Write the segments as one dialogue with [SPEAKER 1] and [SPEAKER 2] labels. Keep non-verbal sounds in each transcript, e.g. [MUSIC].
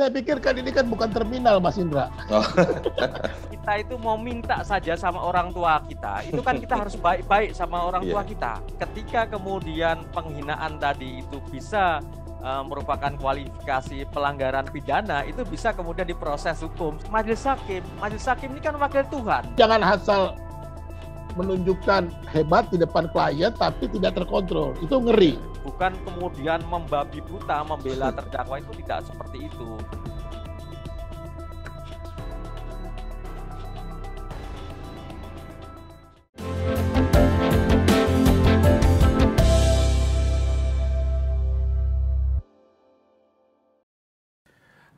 [SPEAKER 1] Saya pikirkan ini kan bukan terminal, Mas Indra. Oh.
[SPEAKER 2] [LAUGHS] kita itu mau minta saja sama orang tua kita. Itu kan kita harus baik-baik sama orang yeah. tua iya. kita. Ketika kemudian penghinaan tadi itu bisa eh, merupakan kualifikasi pelanggaran pidana itu bisa kemudian diproses hukum majelis hakim majelis hakim ini kan wakil Tuhan jangan
[SPEAKER 1] asal menunjukkan hebat di depan klien tapi tidak terkontrol. Itu ngeri.
[SPEAKER 2] Bukan kemudian membabi buta membela [LAUGHS] terdakwa itu tidak seperti itu.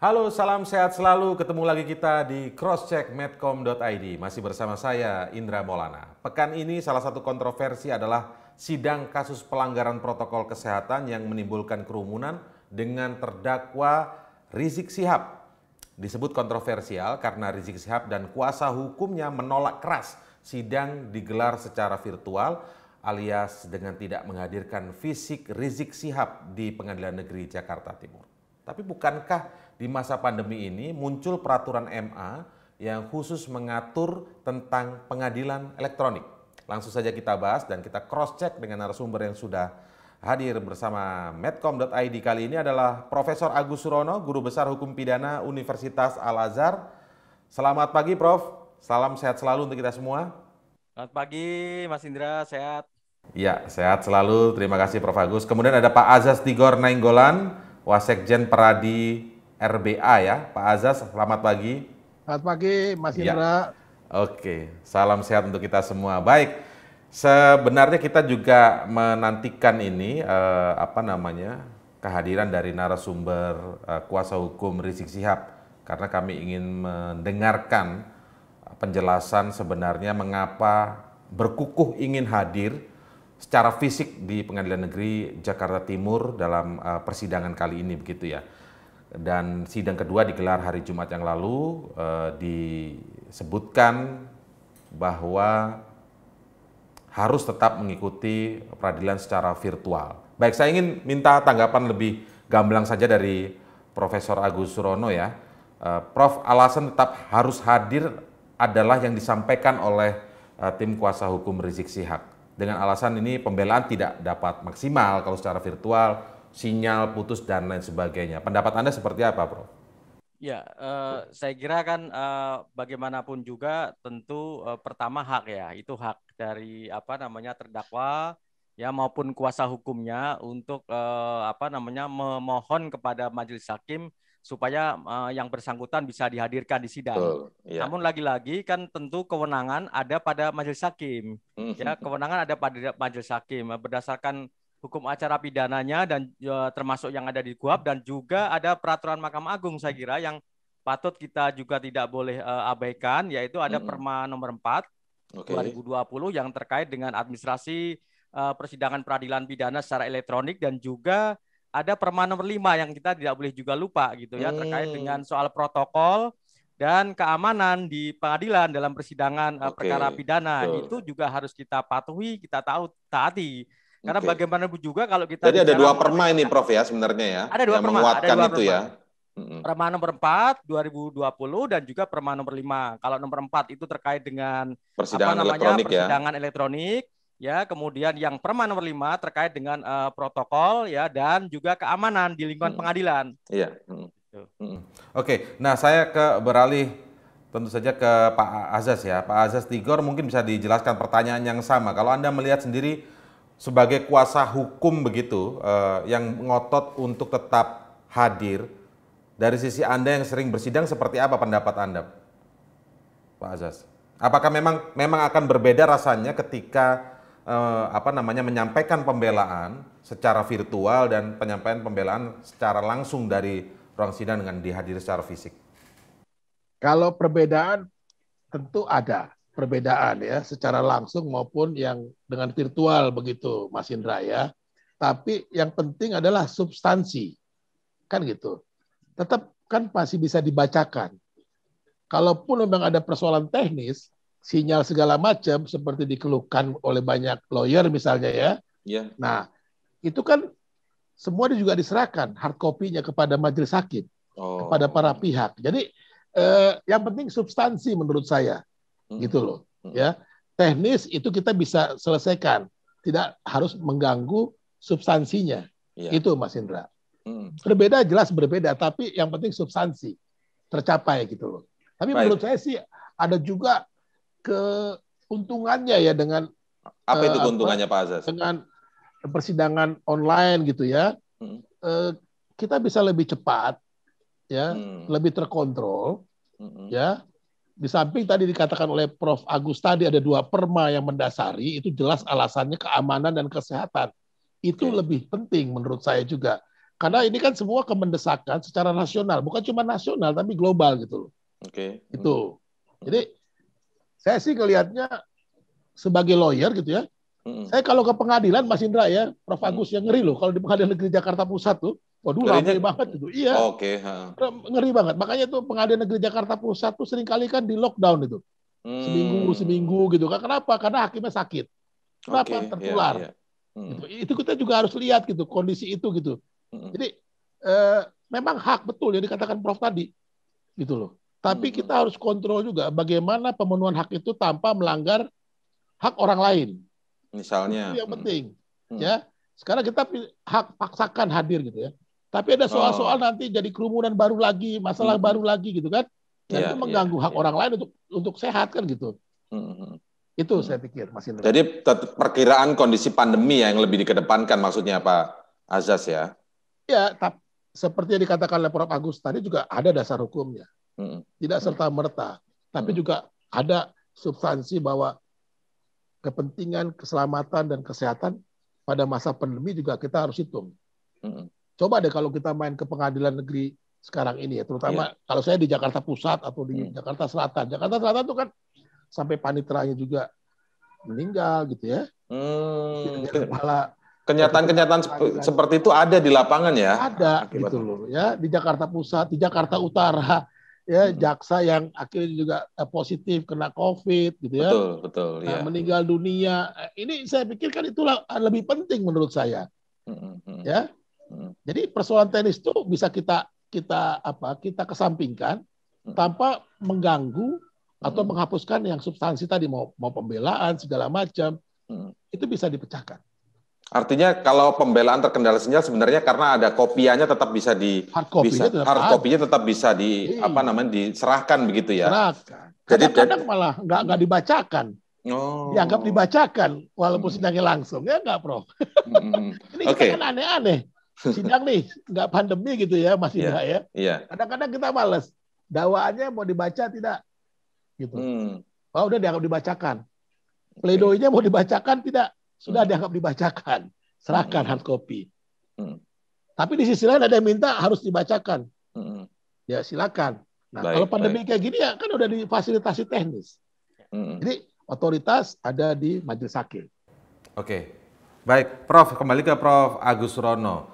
[SPEAKER 3] Halo, salam sehat selalu. Ketemu lagi kita di crosscheckmedcom.id. Masih bersama saya, Indra Molana. Pekan ini salah satu kontroversi adalah sidang kasus pelanggaran protokol kesehatan yang menimbulkan kerumunan dengan terdakwa Rizik Sihab. Disebut kontroversial karena Rizik Sihab dan kuasa hukumnya menolak keras sidang digelar secara virtual alias dengan tidak menghadirkan fisik Rizik Sihab di Pengadilan Negeri Jakarta Timur. Tapi bukankah di masa pandemi ini muncul peraturan MA yang khusus mengatur tentang pengadilan elektronik. Langsung saja kita bahas dan kita cross check dengan narasumber yang sudah hadir bersama medcom.id kali ini adalah Profesor Agus Surono, Guru Besar Hukum Pidana Universitas Al-Azhar. Selamat pagi Prof, salam sehat selalu untuk kita
[SPEAKER 2] semua. Selamat pagi Mas Indra, sehat.
[SPEAKER 3] Ya, sehat selalu. Terima kasih Prof. Agus. Kemudian ada Pak azas Tigor Nainggolan, Wasekjen Peradi RBA ya. Pak Azas, selamat pagi.
[SPEAKER 1] Selamat pagi, Mas ya. Indra. Ya.
[SPEAKER 3] Oke, salam sehat untuk kita semua. Baik, sebenarnya kita juga menantikan ini eh, apa namanya kehadiran dari narasumber eh, kuasa hukum Rizik Sihab karena kami ingin mendengarkan penjelasan sebenarnya mengapa berkukuh ingin hadir secara fisik di Pengadilan Negeri Jakarta Timur dalam eh, persidangan kali ini begitu ya dan sidang kedua digelar hari Jumat yang lalu eh, disebutkan bahwa harus tetap mengikuti peradilan secara virtual. Baik, saya ingin minta tanggapan lebih gamblang saja dari Profesor Agus Surono ya. Eh, Prof, alasan tetap harus hadir adalah yang disampaikan oleh eh, tim kuasa hukum Rizik Sihab. Dengan alasan ini pembelaan tidak dapat maksimal kalau secara virtual sinyal putus dan lain sebagainya. Pendapat Anda seperti apa, Bro?
[SPEAKER 2] Ya, uh, saya kira kan uh, bagaimanapun juga tentu uh, pertama hak ya, itu hak dari apa namanya terdakwa ya maupun kuasa hukumnya untuk uh, apa namanya memohon kepada majelis hakim supaya uh, yang bersangkutan bisa dihadirkan di sidang. ya. Namun lagi-lagi kan tentu kewenangan ada pada majelis hakim. Hmm. ya, kewenangan ada pada majelis hakim berdasarkan hukum acara pidananya dan uh, termasuk yang ada di KUHAP dan juga ada peraturan Mahkamah Agung saya kira yang patut kita juga tidak boleh uh, abaikan yaitu ada hmm. Perma nomor 4 okay. 2020 yang terkait dengan administrasi uh, persidangan peradilan pidana secara elektronik dan juga ada Perma nomor 5 yang kita tidak boleh juga lupa gitu ya hmm. terkait mm. dengan soal protokol dan keamanan di pengadilan dalam persidangan perkara pidana Betul. itu juga harus kita patuhi, kita tahu taati karena okay. bagaimanapun juga kalau kita Jadi ada dua perma
[SPEAKER 3] ini Prof ya sebenarnya ya. Ada dua yang perma, ada dua itu perma. ya.
[SPEAKER 2] Perma nomor 4 2020 dan juga perma nomor 5. Kalau nomor 4 itu terkait dengan
[SPEAKER 1] persidangan apa namanya elektronik ya. persidangan
[SPEAKER 2] ya. elektronik ya. Kemudian yang perma nomor 5 terkait dengan uh, protokol ya dan juga keamanan di lingkungan hmm. pengadilan.
[SPEAKER 3] Iya. Hmm. Hmm. Oke, nah saya ke beralih tentu saja ke Pak Azas ya. Pak Azas Tigor mungkin bisa dijelaskan pertanyaan yang sama. Kalau Anda melihat sendiri sebagai kuasa hukum begitu uh, yang ngotot untuk tetap hadir dari sisi Anda yang sering bersidang seperti apa pendapat Anda Pak Azas? apakah memang memang akan berbeda rasanya ketika uh, apa namanya menyampaikan pembelaan secara virtual dan penyampaian pembelaan secara langsung dari ruang sidang dengan dihadiri
[SPEAKER 1] secara fisik kalau perbedaan tentu ada perbedaan ya secara langsung maupun yang dengan virtual begitu Mas Indra ya. Tapi yang penting adalah substansi. Kan gitu. Tetap kan masih bisa dibacakan. Kalaupun memang ada persoalan teknis, sinyal segala macam seperti dikeluhkan oleh banyak lawyer misalnya ya. Iya. Nah, itu kan semua juga diserahkan hard copy-nya kepada majelis hakim, oh. kepada para pihak. Jadi eh, yang penting substansi menurut saya Hmm. gitu loh hmm. ya teknis itu kita bisa selesaikan tidak harus mengganggu substansinya ya. itu Mas Indra hmm. berbeda jelas berbeda tapi yang penting substansi tercapai gitu loh tapi Baik. menurut saya sih ada juga keuntungannya ya dengan apa itu eh, keuntungannya apa, Pak Azaz dengan persidangan online gitu ya hmm. eh, kita bisa lebih cepat ya hmm. lebih terkontrol hmm. ya di samping tadi dikatakan oleh Prof. Agus tadi ada dua perma yang mendasari, itu jelas alasannya keamanan dan kesehatan. Itu okay. lebih penting menurut saya juga. Karena ini kan semua kemendesakan secara nasional, bukan cuma nasional tapi global gitu loh. Oke. Itu. Hmm. Jadi saya sih kelihatnya sebagai lawyer gitu ya, Mm. Saya kalau ke pengadilan Mas Indra ya, Prof Agus mm. yang ngeri loh kalau di Pengadilan Negeri Jakarta Pusat tuh. Waduh, Larinya... rame banget itu. Iya.
[SPEAKER 3] Oke. Okay.
[SPEAKER 1] Ngeri banget. Makanya itu pengadilan negeri Jakarta Pusat tuh seringkali kan di lockdown itu. Hmm. Seminggu, seminggu gitu kan. Kenapa? Karena hakimnya sakit. Kenapa? Okay. Iya, Tertular. Yeah, yeah. Hmm. Itu kita juga harus lihat gitu, kondisi itu gitu. Hmm. Jadi, eh, memang hak betul yang dikatakan Prof tadi. Gitu loh. Tapi hmm. kita harus kontrol juga bagaimana pemenuhan hak itu tanpa melanggar hak orang lain.
[SPEAKER 3] Misalnya. Itu yang hmm. penting.
[SPEAKER 1] Hmm. Ya. Sekarang kita hak paksakan hadir gitu ya. Tapi ada soal-soal oh. nanti jadi kerumunan baru lagi, masalah hmm. baru lagi gitu kan. Dan iya, yeah, itu mengganggu yeah, hak yeah. orang lain untuk untuk sehat kan gitu. Hmm. Itu hmm. saya pikir Mas Jadi
[SPEAKER 3] perkiraan kondisi pandemi ya yang lebih dikedepankan maksudnya Pak Azas ya.
[SPEAKER 1] Ya, tapi seperti yang dikatakan oleh Prof Agus tadi juga ada dasar hukumnya. Hmm. Tidak hmm. serta merta, tapi hmm. juga ada substansi bahwa kepentingan keselamatan dan kesehatan pada masa pandemi juga kita harus hitung. Hmm coba deh kalau kita main ke pengadilan negeri sekarang ini ya, terutama ya. kalau saya di Jakarta Pusat atau di hmm. Jakarta Selatan. Jakarta Selatan tuh kan sampai paniteranya juga meninggal gitu ya. Hmm. malah kenyataan-kenyataan
[SPEAKER 3] seperti itu ada di lapangan ya. Ada
[SPEAKER 1] Akibat. gitu loh ya di Jakarta Pusat, di Jakarta Utara [LAUGHS] ya hmm. jaksa yang akhirnya juga eh, positif kena COVID gitu ya. Betul, betul nah, ya. meninggal dunia. Eh, ini saya pikirkan itulah eh, lebih penting menurut saya. hmm. hmm, hmm. Ya. Hmm. Jadi persoalan teknis itu bisa kita kita apa kita kesampingkan hmm. tanpa mengganggu atau hmm. menghapuskan yang substansi tadi mau mau pembelaan segala macam itu bisa dipecahkan.
[SPEAKER 3] Artinya kalau pembelaan terkendala sinyal sebenarnya karena ada kopiannya tetap bisa di hard bisa tetap hard copy-nya tetap bisa di hmm. apa namanya diserahkan begitu ya. Serahkan. Jadi kadang, -kadang
[SPEAKER 1] malah nggak nggak dibacakan. Oh. Dianggap dibacakan walaupun hmm. sidangnya langsung ya nggak, Prof. Hmm. [LAUGHS] Ini okay. kan aneh-aneh sidang nih, nggak pandemi gitu ya masih Indra yeah. ya. kadang iya. Kadang-kadang kita males. Dakwaannya mau dibaca tidak? Gitu. Hmm. Oh, udah dianggap dibacakan. Pledoinya mau dibacakan tidak? Sudah hmm. dianggap dibacakan. Serahkan hmm. hard copy. Hmm. Tapi di sisi lain ada yang minta harus dibacakan. Hmm. Ya silakan. Nah, baik, kalau pandemi baik. kayak gini ya kan udah difasilitasi teknis. Hmm. Jadi otoritas ada di majelis hakim.
[SPEAKER 3] Oke. Baik, Prof, kembali ke Prof Agus Rono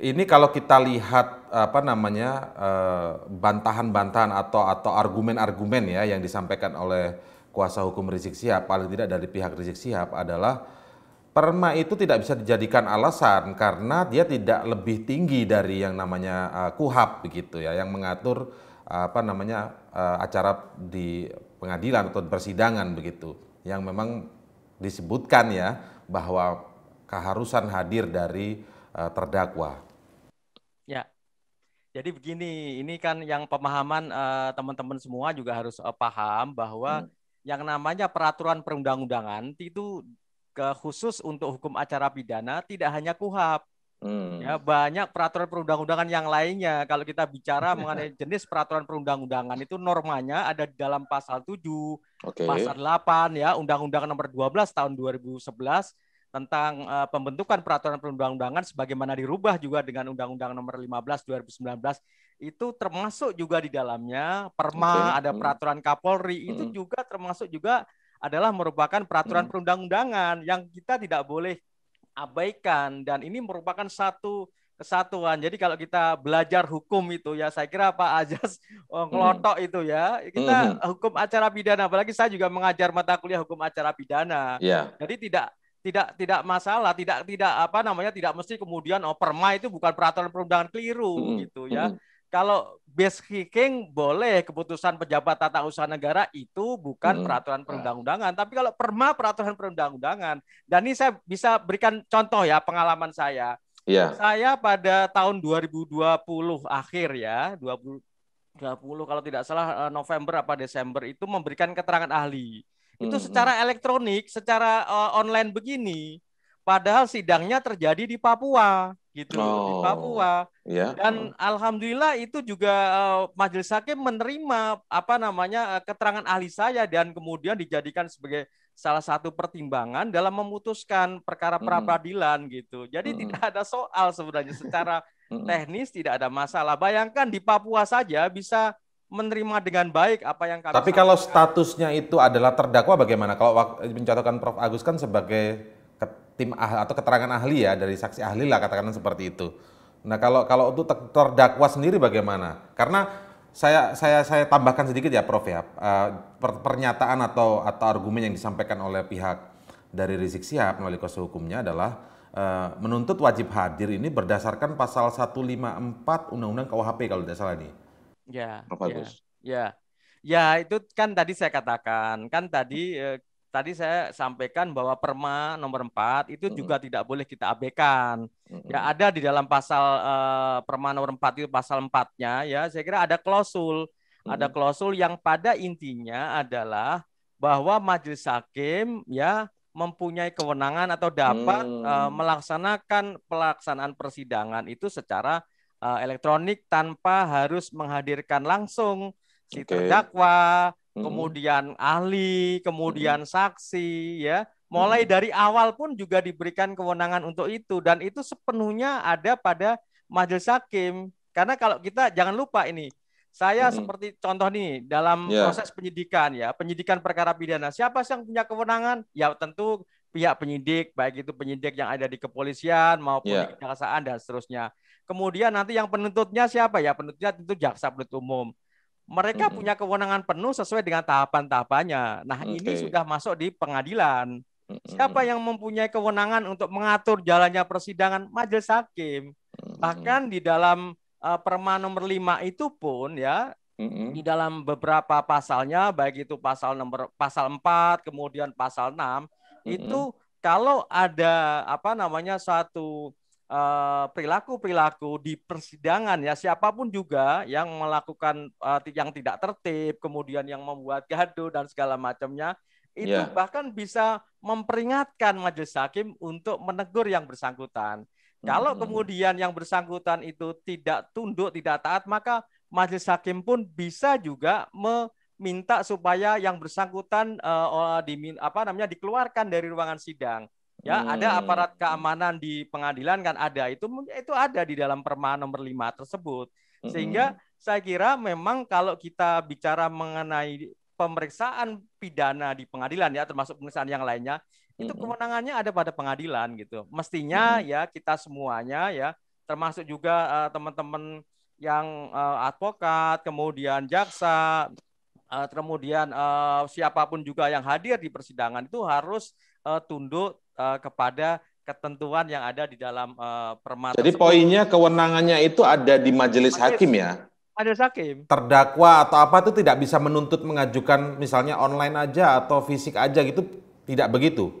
[SPEAKER 3] ini kalau kita lihat apa namanya eh, bantahan-bantahan atau atau argumen-argumen ya yang disampaikan oleh kuasa hukum Rizik Sihab paling tidak dari pihak Rizik Sihab adalah perma itu tidak bisa dijadikan alasan karena dia tidak lebih tinggi dari yang namanya eh, kuhap begitu ya yang mengatur apa namanya eh, acara di pengadilan atau persidangan begitu yang memang disebutkan ya bahwa keharusan hadir dari terdakwa.
[SPEAKER 2] Jadi begini, ini kan yang pemahaman eh, teman-teman uh, semua juga harus uh, paham bahwa hmm. yang namanya peraturan perundang-undangan itu ke khusus untuk hukum acara pidana tidak hanya KUHAP. Hmm. Ya, banyak peraturan perundang-undangan yang lainnya. Kalau kita bicara [LAUGHS] mengenai jenis peraturan perundang-undangan itu normanya ada di dalam pasal 7, okay. pasal 8 ya, Undang-Undang nomor 12 tahun 2011 tentang uh, pembentukan peraturan perundang-undangan sebagaimana dirubah juga dengan Undang-Undang Nomor 15 2019 itu termasuk juga di dalamnya Perma okay. ada hmm. peraturan Kapolri mm. itu hmm. juga termasuk juga adalah merupakan peraturan mm. perundang-undangan yang kita tidak boleh abaikan dan ini merupakan satu kesatuan. Jadi kalau kita belajar hukum itu ya saya kira Pak Ajas oh, hmm. ngelotok itu ya. Kita mm. hukum acara pidana apalagi saya juga mengajar mata kuliah hukum acara pidana. Yeah. Jadi tidak tidak tidak masalah, tidak tidak apa namanya tidak mesti kemudian oh perma itu bukan peraturan perundangan keliru hmm. gitu ya. Hmm. Kalau base kicking boleh keputusan pejabat tata usaha negara itu bukan hmm. peraturan ya. perundang-undangan, tapi kalau perma peraturan perundang-undangan. Dan ini saya bisa berikan contoh ya pengalaman saya. Yeah. Saya pada tahun 2020 akhir ya, 20 20 kalau tidak salah eh, November apa Desember itu memberikan keterangan ahli itu hmm, hmm. secara elektronik, secara uh, online begini. Padahal sidangnya terjadi di Papua gitu oh, di Papua. Yeah. Dan hmm. alhamdulillah itu juga uh, majelis hakim menerima apa namanya uh, keterangan ahli saya dan kemudian dijadikan sebagai salah satu pertimbangan dalam memutuskan perkara pra hmm. peradilan hmm. gitu. Jadi hmm. tidak ada soal sebenarnya secara [LAUGHS] teknis tidak ada masalah. Bayangkan di Papua saja bisa menerima dengan baik apa yang kami Tapi
[SPEAKER 3] kalau statusnya itu adalah terdakwa bagaimana? Kalau mencatatkan Prof Agus kan sebagai tim ah, atau keterangan ahli ya dari saksi ahli lah katakanlah seperti itu. Nah, kalau kalau untuk terdakwa sendiri bagaimana? Karena saya saya saya tambahkan sedikit ya Prof ya. Eh, pernyataan atau atau argumen yang disampaikan oleh pihak dari Rizik Sihab melalui kuasa hukumnya adalah eh, menuntut wajib hadir ini berdasarkan pasal 154 Undang-Undang KUHP kalau tidak salah nih
[SPEAKER 2] Ya. Ya, ya. Ya, itu kan tadi saya katakan, kan tadi eh, tadi saya sampaikan bahwa perma nomor 4 itu juga tidak boleh kita abaikan. -hmm. Ya ada di dalam pasal eh, perma nomor 4 itu pasal 4-nya ya, saya kira ada klausul. -hmm. Ada klausul yang pada intinya adalah bahwa majelis hakim ya mempunyai kewenangan atau dapat hmm. uh, melaksanakan pelaksanaan persidangan itu secara uh, elektronik tanpa harus menghadirkan langsung si okay. terdakwa, hmm. kemudian ahli, kemudian hmm. saksi ya. Mulai hmm. dari awal pun juga diberikan kewenangan untuk itu dan itu sepenuhnya ada pada majelis hakim. Karena kalau kita jangan lupa ini saya hmm. seperti contoh nih dalam yeah. proses penyidikan ya, penyidikan perkara pidana. Siapa sih yang punya kewenangan? Ya tentu pihak penyidik, baik itu penyidik yang ada di kepolisian maupun yeah. di kejaksaan dan seterusnya. Kemudian nanti yang penuntutnya siapa ya? Penuntutnya tentu jaksa penuntut umum. Mereka mm -hmm. punya kewenangan penuh sesuai dengan tahapan-tahapannya. Nah, okay. ini sudah masuk di pengadilan. Mm -hmm. Siapa yang mempunyai kewenangan untuk mengatur jalannya persidangan? Majelis hakim. Mm -hmm. Bahkan di dalam uh, perma nomor 5 itu pun ya mm-hmm. di dalam beberapa pasalnya baik itu pasal nomor pasal 4 kemudian pasal 6 hmm itu kalau ada apa namanya satu uh, perilaku-perilaku di persidangan ya siapapun juga yang melakukan uh, yang tidak tertib, kemudian yang membuat gaduh dan segala macamnya itu yeah. bahkan bisa memperingatkan majelis hakim untuk menegur yang bersangkutan. Kalau kemudian yang bersangkutan itu tidak tunduk, tidak taat, maka majelis hakim pun bisa juga me minta supaya yang bersangkutan uh, eh, di apa namanya dikeluarkan dari ruangan sidang. Ya, hmm. ada aparat keamanan di pengadilan kan ada itu itu ada di dalam perma nomor 5 tersebut. Hmm. Sehingga hmm. saya kira memang kalau kita bicara mengenai pemeriksaan pidana di pengadilan ya termasuk pemeriksaan yang lainnya itu hmm. kewenangannya ada pada pengadilan gitu. Mestinya hmm. ya kita semuanya ya termasuk juga eh, teman-teman uh, yang uh, advokat, kemudian jaksa, uh, kemudian uh, siapapun juga yang hadir di persidangan itu harus uh, tunduk uh, kepada ketentuan yang ada di dalam uh, perma. Jadi poinnya
[SPEAKER 3] kewenangannya itu ada di majelis, hakim ya.
[SPEAKER 2] Ada hakim.
[SPEAKER 3] Terdakwa atau apa itu tidak bisa menuntut mengajukan misalnya online aja atau fisik aja gitu, tidak begitu.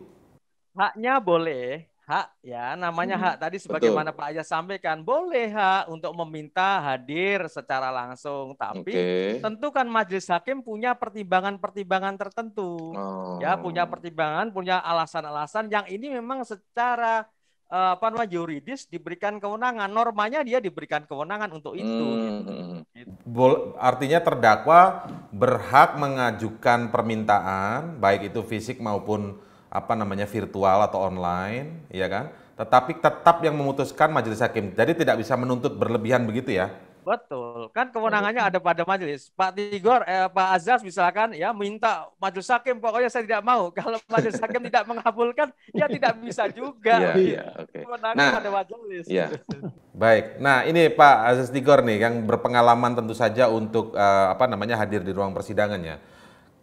[SPEAKER 2] Haknya boleh, hak ya namanya hak hmm, tadi sebagaimana Betul. Pak Ayah sampaikan boleh hak untuk meminta hadir secara langsung tapi okay. tentu kan majelis hakim punya pertimbangan-pertimbangan tertentu ya, oh. ya punya pertimbangan punya alasan-alasan yang ini memang secara eh, apa namanya yuridis diberikan kewenangan normanya dia diberikan kewenangan untuk itu hmm. gitu. Hmm, hmm.
[SPEAKER 3] gitu. artinya terdakwa berhak mengajukan permintaan baik itu fisik maupun apa namanya virtual atau online, ya kan? Tetapi tetap yang memutuskan majelis hakim. Jadi tidak bisa menuntut berlebihan begitu ya?
[SPEAKER 2] Betul. Kan kewenangannya ada pada majelis. Pak Tigor, eh, Pak Azaz misalkan ya minta majelis hakim, pokoknya saya tidak mau. [LAUGHS] Kalau majelis hakim tidak mengabulkan, ya tidak bisa juga. Iya, yeah, okay. Kewenangan nah, pada majelis. Iya.
[SPEAKER 3] [LAUGHS] Baik. Nah, ini Pak Azaz Tigor nih yang berpengalaman tentu saja untuk uh, apa namanya hadir di ruang persidangannya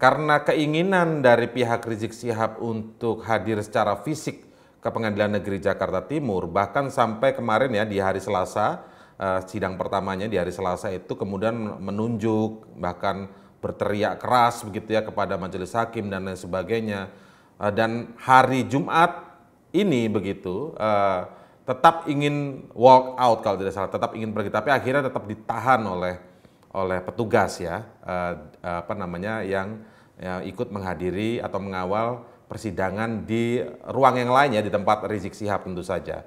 [SPEAKER 3] karena keinginan dari pihak Rizik Sihab untuk hadir secara fisik ke Pengadilan Negeri Jakarta Timur, bahkan sampai kemarin ya di hari Selasa, eh, sidang pertamanya di hari Selasa itu kemudian menunjuk, bahkan berteriak keras begitu ya kepada majelis hakim dan lain sebagainya. Eh, dan hari Jumat ini begitu, eh, tetap ingin walk out kalau tidak salah, tetap ingin pergi, tapi akhirnya tetap ditahan oleh oleh petugas ya, eh, apa namanya yang ya, ikut menghadiri atau mengawal persidangan di ruang yang lainnya di tempat Rizik Sihab tentu saja.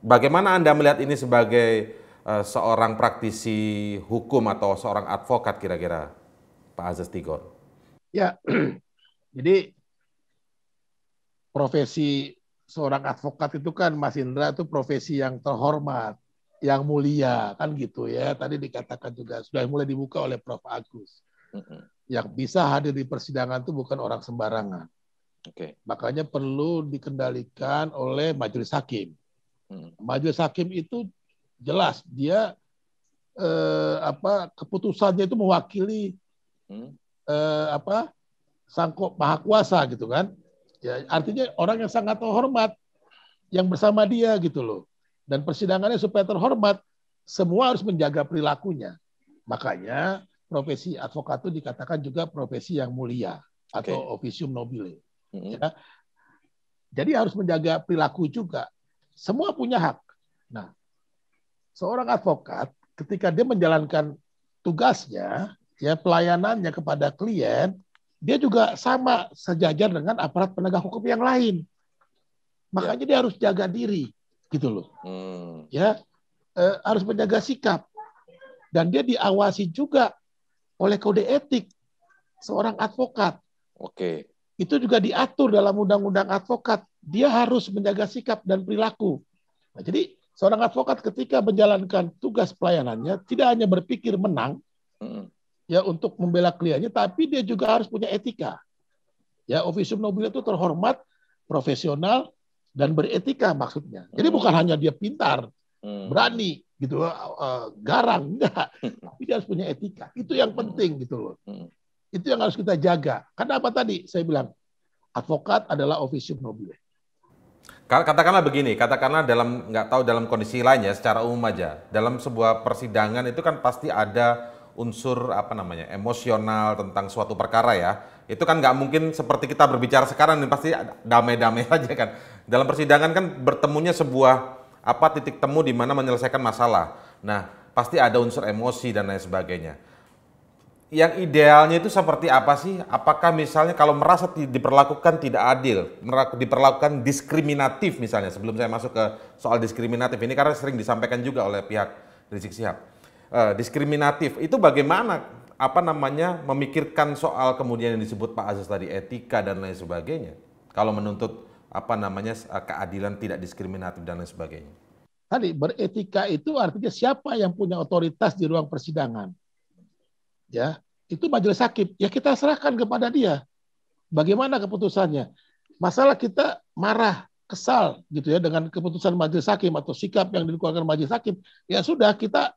[SPEAKER 3] Bagaimana Anda melihat ini sebagai uh, seorang praktisi hukum atau seorang advokat kira-kira Pak Aziz Tigor?
[SPEAKER 1] Ya, [CLEARS THROAT] jadi profesi seorang advokat itu kan Mas Indra itu profesi yang terhormat, yang mulia kan gitu ya. Tadi dikatakan juga sudah mulai dibuka oleh Prof Agus yang bisa hadir di persidangan itu bukan orang sembarangan. Okay. Makanya perlu dikendalikan oleh majelis hakim. Hmm. Majelis hakim itu jelas dia eh, apa keputusannya itu mewakili hmm. eh, apa sangkut maha kuasa gitu kan. Ya artinya orang yang sangat terhormat yang bersama dia gitu loh. Dan persidangannya supaya terhormat semua harus menjaga perilakunya. Makanya profesi advokat itu dikatakan juga profesi yang mulia atau okay. officium nobile. Mm-hmm. Ya. Jadi harus menjaga perilaku juga. Semua punya hak. Nah, seorang advokat ketika dia menjalankan tugasnya, ya pelayanannya kepada klien, dia juga sama sejajar dengan aparat penegak hukum yang lain. Makanya dia harus jaga diri, gitu loh. Mm. Ya, e, harus menjaga sikap dan dia diawasi juga oleh kode etik seorang advokat. Oke. Itu juga diatur dalam undang-undang advokat. Dia harus menjaga sikap dan perilaku. Nah, jadi seorang advokat ketika menjalankan tugas pelayanannya tidak hanya berpikir menang hmm. ya untuk membela kliennya, tapi dia juga harus punya etika. Ya, officium nobile itu terhormat, profesional, dan beretika maksudnya. Jadi bukan hanya dia pintar, hmm. berani gitu loh, eh, uh, eh, garang enggak, hmm. tapi dia harus punya etika. Itu yang hmm. penting gitu loh. Hmm. Itu yang harus kita jaga. Karena apa tadi saya bilang, advokat adalah officium nobile.
[SPEAKER 3] Katakanlah begini, katakanlah dalam nggak tahu dalam kondisi lainnya secara umum aja, dalam sebuah persidangan itu kan pasti ada unsur apa namanya emosional tentang suatu perkara ya. Itu kan nggak mungkin seperti kita berbicara sekarang, ini pasti damai-damai [LAUGHS] aja kan. Dalam persidangan kan bertemunya sebuah apa titik temu di mana menyelesaikan masalah? Nah, pasti ada unsur emosi dan lain sebagainya. Yang idealnya itu seperti apa sih? Apakah misalnya kalau merasa diperlakukan tidak adil, diperlakukan diskriminatif misalnya, sebelum saya masuk ke soal diskriminatif ini karena sering disampaikan juga oleh pihak Rizik Sihab. Eh, diskriminatif itu bagaimana apa namanya memikirkan soal kemudian yang disebut Pak Aziz tadi etika dan lain sebagainya kalau menuntut apa namanya eh, keadilan tidak diskriminatif dan lain sebagainya.
[SPEAKER 1] Tadi beretika itu artinya siapa yang punya otoritas di ruang persidangan. Ya, itu majelis hakim. Ya kita serahkan kepada dia. Bagaimana keputusannya? Masalah kita marah, kesal gitu ya dengan keputusan majelis hakim atau sikap yang dikeluarkan majelis hakim. Ya sudah kita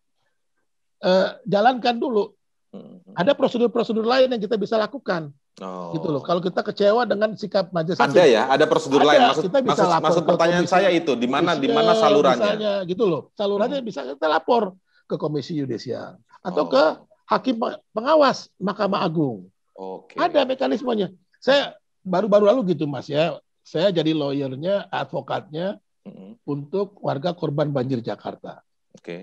[SPEAKER 1] eh, jalankan dulu. Hmm. Ada prosedur-prosedur lain yang kita bisa lakukan. Oh. Gitu loh. Oh. Kalau kita kecewa dengan sikap majelis Ada ya, ada prosedur lain. Maksud, kita bisa maksud, maksud pertanyaan komisi, saya itu di mana di mana salurannya? Misalnya, gitu loh. Salurannya hmm. bisa kita lapor ke Komisi Yudisial atau oh. ke hakim pengawas Mahkamah Agung. Okay. Ada mekanismenya. Saya baru-baru lalu gitu Mas ya. Saya jadi lawyernya, advokatnya hmm. untuk warga korban banjir Jakarta. Oke. Okay.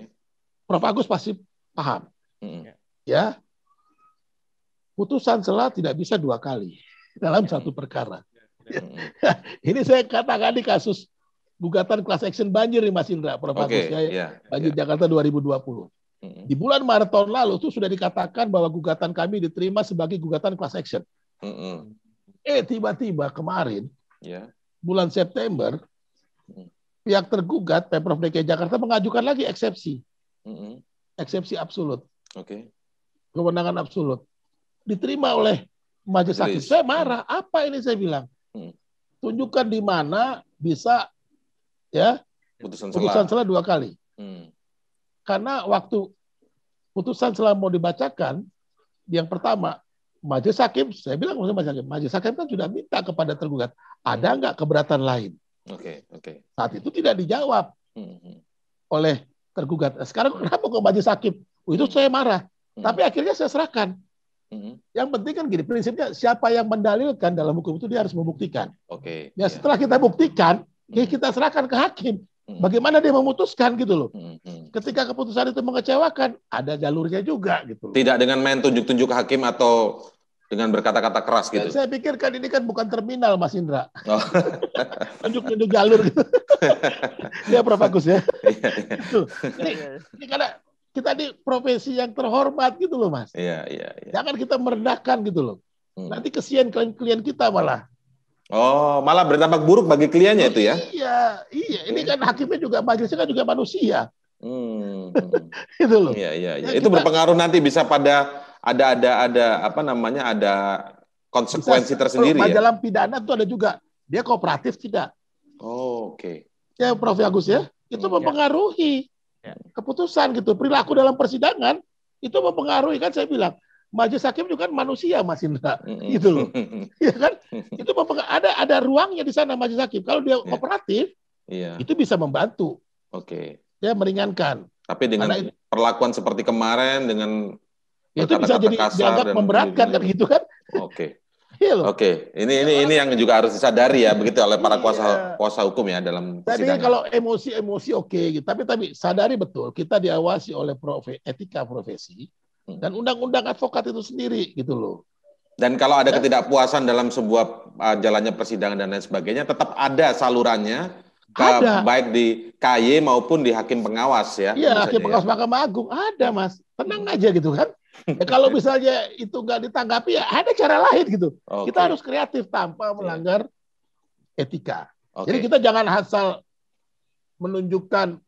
[SPEAKER 1] Prof Agus pasti paham. Hmm. Ya putusan sela tidak bisa dua kali [LAUGHS] dalam ya, satu ya. perkara. Ya, [LAUGHS] ini saya katakan di kasus gugatan class action banjir nih Mas Indra, Prof. Okay, ya, yeah, banjir yeah. Jakarta 2020. Di bulan Maret tahun lalu itu sudah dikatakan bahwa gugatan kami diterima sebagai gugatan class action. Mm -hmm. Eh tiba-tiba kemarin yeah. bulan September pihak tergugat Pemprov DKI Jakarta mengajukan lagi eksepsi. Mm -hmm. Eksepsi absolut. Okay. Kewenangan absolut diterima oleh majelis hakim. Saya marah. Apa ini saya bilang? Hmm. Tunjukkan di mana bisa ya putusan, putusan salah dua kali. Hmm. Karena waktu putusan salah mau dibacakan, yang pertama majelis hakim, saya bilang maksudnya majelis hakim, majelis hakim kan sudah minta kepada tergugat, ada hmm. nggak keberatan lain?
[SPEAKER 3] Oke, okay, oke. Okay.
[SPEAKER 1] Saat itu tidak dijawab hmm. hmm. oleh tergugat. Sekarang kenapa kok majelis hakim? Oh, itu saya marah. Hmm. Tapi akhirnya saya serahkan. Mm-hmm. Yang penting kan gini, prinsipnya siapa yang mendalilkan dalam hukum itu dia harus membuktikan. Oke. Okay. Ya, iya. setelah kita buktikan, hmm. kita serahkan ke hakim. Mm-hmm. Bagaimana dia memutuskan gitu loh. Mm-hmm. Ketika keputusan itu mengecewakan, ada jalurnya juga gitu.
[SPEAKER 3] Loh. Tidak dengan main tunjuk-tunjuk hakim atau dengan berkata-kata keras gitu. Dan saya
[SPEAKER 1] pikirkan ini kan bukan terminal Mas Indra. [LAUGHS] Oh. [LAUGHS] tunjuk-tunjuk jalur gitu. [LAUGHS] ya Prof Agus ya. Iya, iya. Ini, ini karena kita di profesi yang terhormat gitu loh mas. Iya iya. iya. Jangan kita merendahkan gitu loh. Hmm. Nanti kesian klien-klien kita malah.
[SPEAKER 3] Oh, malah berdampak buruk bagi kliennya oh, itu ya?
[SPEAKER 1] Iya, iya. Ini kan hakimnya juga majelisnya kan juga manusia. Hmm.
[SPEAKER 3] [LAUGHS] gitu loh. Iya, iya, iya. Nah, itu kita, berpengaruh nanti bisa pada ada ada ada apa namanya ada konsekuensi bisa, tersendiri ya.
[SPEAKER 1] Dalam pidana itu ada juga dia kooperatif tidak. Oh, oke. Okay. Ya, Prof Agus ya, itu hmm, ya. mempengaruhi. Ya Ya. keputusan gitu perilaku dalam persidangan itu mempengaruhi kan saya bilang majelis hakim juga kan manusia Mas Indra gitu loh [LAUGHS] ya kan itu ada ada ruangnya di sana majelis hakim kalau dia kooperatif ya. Iya. itu bisa membantu oke okay. ya meringankan
[SPEAKER 3] tapi dengan Karena, perlakuan seperti kemarin dengan ya itu bisa jadi dianggap memberatkan kan gitu kan oke okay. Iya oke, okay. Oke, ini iya, ini ini yang juga harus disadari ya begitu oleh para iya. kuasa kuasa hukum ya dalam
[SPEAKER 1] Tadi kalau emosi emosi oke okay, gitu, tapi tapi sadari betul kita diawasi oleh profe, etika profesi hmm. dan undang-undang advokat itu sendiri gitu loh.
[SPEAKER 3] Dan kalau ada ketidakpuasan dalam sebuah uh, jalannya persidangan dan lain sebagainya, tetap ada salurannya ke, ada. baik di KY maupun di hakim pengawas ya. Iya, hakim ya. pengawas ya.
[SPEAKER 1] Mahkamah Agung ada mas, tenang hmm. aja gitu kan. Ya, kalau [LAUGHS] misalnya itu nggak ditanggapi ya ada cara lain gitu. Okay. Kita harus kreatif tanpa iya. melanggar yeah. etika. Okay. Jadi kita jangan asal menunjukkan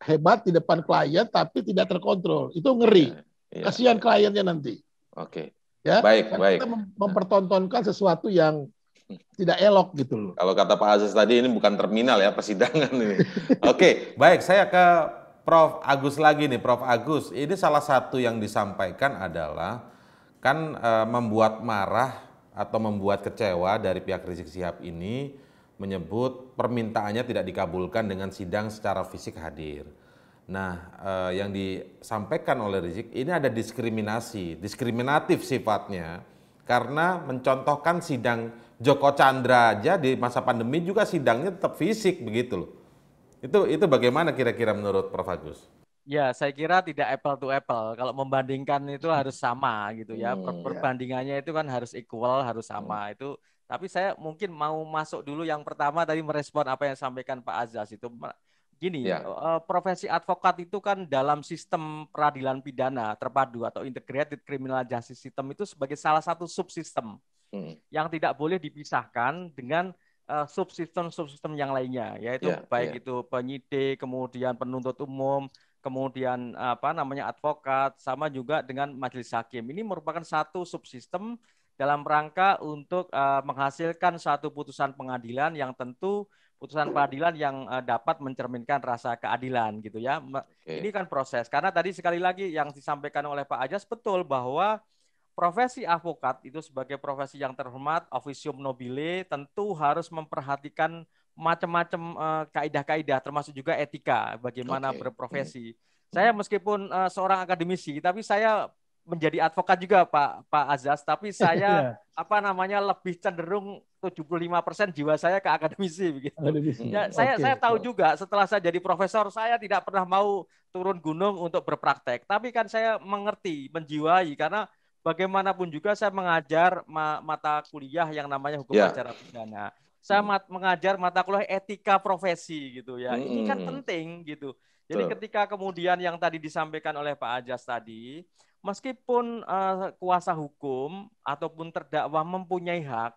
[SPEAKER 1] hebat di depan klien tapi tidak terkontrol. Itu ngeri. Yeah. Yeah. Kasihan kliennya nanti.
[SPEAKER 3] Oke. Okay. Ya. Baik, Karena baik. Kita
[SPEAKER 1] mempertontonkan sesuatu yang hmm. tidak elok gitu loh.
[SPEAKER 3] Kalau kata Pak Aziz tadi ini bukan terminal ya persidangan ini. [LAUGHS] Oke, okay. baik saya ke Prof Agus lagi nih, Prof Agus. Ini salah satu yang disampaikan adalah kan e, membuat marah atau membuat kecewa dari pihak Rizik Sihab ini menyebut permintaannya tidak dikabulkan dengan sidang secara fisik hadir. Nah, e, yang disampaikan oleh Rizik ini ada diskriminasi, diskriminatif sifatnya karena mencontohkan sidang Joko Chandra aja di masa pandemi juga sidangnya tetap fisik begitu loh. Itu itu bagaimana kira-kira menurut Prof Agus?
[SPEAKER 2] Ya, saya kira tidak apple to apple. Kalau membandingkan itu harus sama gitu ya. Hmm, per iya. Perbandingannya itu kan harus equal, harus sama. Hmm. Itu tapi saya mungkin mau masuk dulu yang pertama tadi merespon apa yang sampaikan Pak Azaz itu gini, ya. Eh, profesi advokat itu kan dalam sistem peradilan pidana terpadu atau integrated criminal justice system itu sebagai salah satu subsistem hmm. yang tidak boleh dipisahkan dengan uh, eh, subsistem-subsistem yang lainnya, yaitu yeah, baik yeah. itu penyidik, kemudian penuntut umum, kemudian eh, apa namanya advokat, sama juga dengan majelis hakim. Ini merupakan satu subsistem dalam rangka untuk uh, menghasilkan satu putusan pengadilan yang tentu putusan pengadilan yang uh, dapat mencerminkan rasa keadilan gitu ya. Okay. Ini kan proses. Karena tadi sekali lagi yang disampaikan oleh Pak Ajas betul bahwa Profesi avokat itu sebagai profesi yang terhormat, officium nobile, tentu harus memperhatikan macam-macam uh, eh, kaidah-kaidah termasuk juga etika bagaimana okay. berprofesi. Okay. Hmm. Saya meskipun uh, seorang akademisi, tapi saya menjadi advokat juga Pak Pak Azaz, tapi [LAUGHS] saya yeah. apa namanya lebih cenderung 75% jiwa saya ke akademisi begitu. Ya, saya okay. saya tahu juga setelah saya jadi profesor saya tidak pernah mau turun gunung untuk berpraktek, tapi kan saya mengerti, menjiwai karena bagaimanapun juga saya mengajar ma mata kuliah yang namanya hukum yeah. acara pidana. Saya hmm. mat mengajar mata kuliah etika profesi gitu ya. -hmm. Ini kan hmm. penting gitu. Jadi Tuh. ketika kemudian yang tadi disampaikan oleh Pak Ajas tadi, meskipun uh, kuasa hukum ataupun terdakwa mempunyai hak,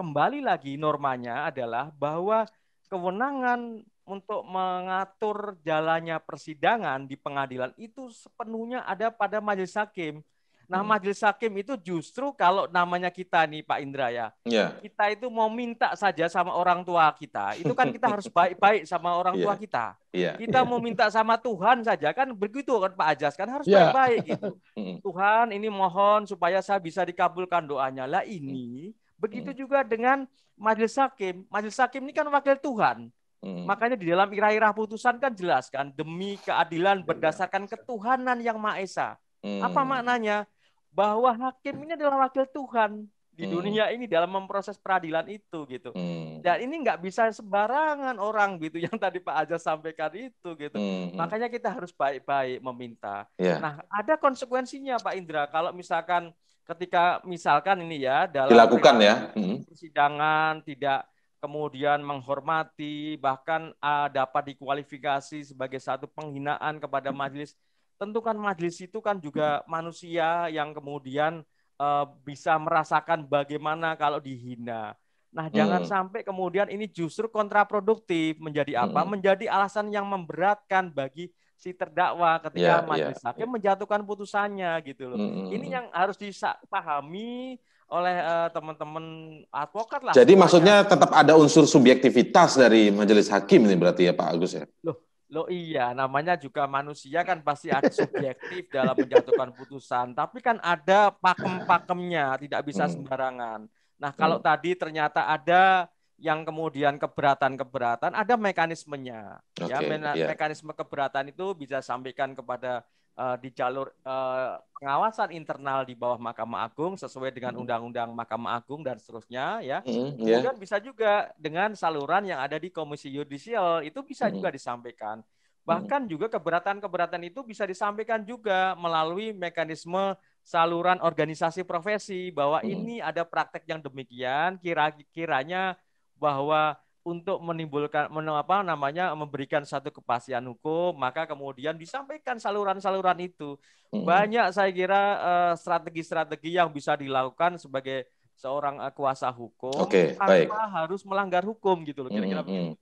[SPEAKER 2] kembali lagi normanya adalah bahwa kewenangan untuk mengatur jalannya persidangan di pengadilan itu sepenuhnya ada pada majelis hakim. Nah, hmm. majelis hakim itu justru kalau namanya kita nih Pak Indra ya. Yeah. Kita itu mau minta saja sama orang tua kita. Itu kan kita harus baik-baik sama orang yeah. tua kita. Yeah. Kita mau minta sama Tuhan saja kan begitu kan Pak Ajas kan harus iya. baik-baik gitu. [LAUGHS] Hmm. Tuhan ini mohon supaya saya bisa dikabulkan doanya. Lah ini begitu hmm. juga dengan majelis hakim. Majelis hakim ini kan wakil Tuhan. Hmm. Makanya di dalam irah-irah putusan kan jelaskan demi keadilan iya, berdasarkan ketuhanan yang maha esa. Hmm. Apa maknanya? bahwa hakim ini adalah wakil Tuhan di hmm. dunia ini dalam memproses peradilan itu gitu. Hmm. Dan ini nggak bisa sembarangan orang gitu [LAUGHS] yang tadi Pak Aja sampaikan itu gitu. Hmm, hmm. Makanya kita harus baik-baik meminta. Yeah. Nah, ada konsekuensinya Pak Indra kalau misalkan ketika misalkan ini ya dalam dilakukan ya persidangan hmm. tidak kemudian menghormati bahkan uh, dapat dikualifikasi sebagai satu penghinaan kepada majelis tentu kan majelis itu kan juga manusia yang kemudian uh, bisa merasakan bagaimana kalau dihina. Nah, hmm. jangan sampai kemudian ini justru kontraproduktif menjadi apa? Hmm. Menjadi alasan yang memberatkan bagi si terdakwa ketika yeah, majelis yeah. hakim menjatuhkan putusannya gitu loh. Hmm. Ini yang harus dipahami oleh uh, teman-teman advokat lah. Jadi semuanya. maksudnya
[SPEAKER 3] tetap ada unsur subjektivitas dari majelis hakim ini berarti ya Pak Agus ya. Loh,
[SPEAKER 2] Lo iya, namanya juga manusia kan pasti ada subjektif dalam menjatuhkan putusan. Tapi kan ada pakem-pakemnya, tidak bisa hmm. sembarangan. Nah kalau hmm. tadi ternyata ada yang kemudian keberatan-keberatan, ada mekanismenya. Okay, ya, me yeah. mekanisme keberatan itu bisa sampaikan kepada uh, di jalur uh, pengawasan internal di bawah Mahkamah Agung sesuai dengan hmm. Undang-Undang Mahkamah Agung dan seterusnya ya. Mm, yeah. Kemudian bisa juga dengan saluran yang ada di Komisi Yudisial itu bisa mm. juga disampaikan. Hmm. Bahkan juga keberatan-keberatan itu bisa disampaikan juga melalui mekanisme saluran organisasi profesi bahwa mm. ini ada praktek yang demikian kira-kiranya bahwa untuk menimbulkan men, apa namanya memberikan satu kepastian hukum maka kemudian disampaikan saluran-saluran itu hmm. banyak saya kira eh, strategi-strategi uh, yang bisa dilakukan sebagai seorang uh, kuasa hukum okay, tanpa baik. harus melanggar hukum gitu loh kira-kira hmm. oke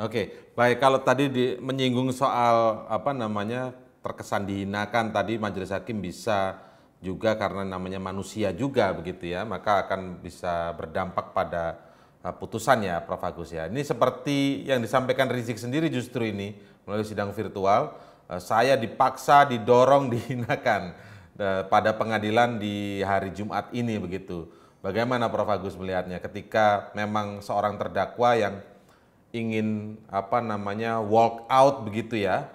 [SPEAKER 3] okay, baik kalau tadi di, menyinggung soal apa namanya terkesan dihinakan tadi majelis hakim bisa juga karena namanya manusia juga begitu ya maka akan bisa berdampak pada Eh, putusan ya Prof Agus ya. Ini seperti yang disampaikan Rizik sendiri justru ini melalui sidang virtual, eh, saya dipaksa didorong [LAUGHS] dihinakan eh, pada pengadilan di hari Jumat ini begitu. Bagaimana Prof Agus melihatnya ketika memang seorang terdakwa yang ingin apa namanya walk out begitu ya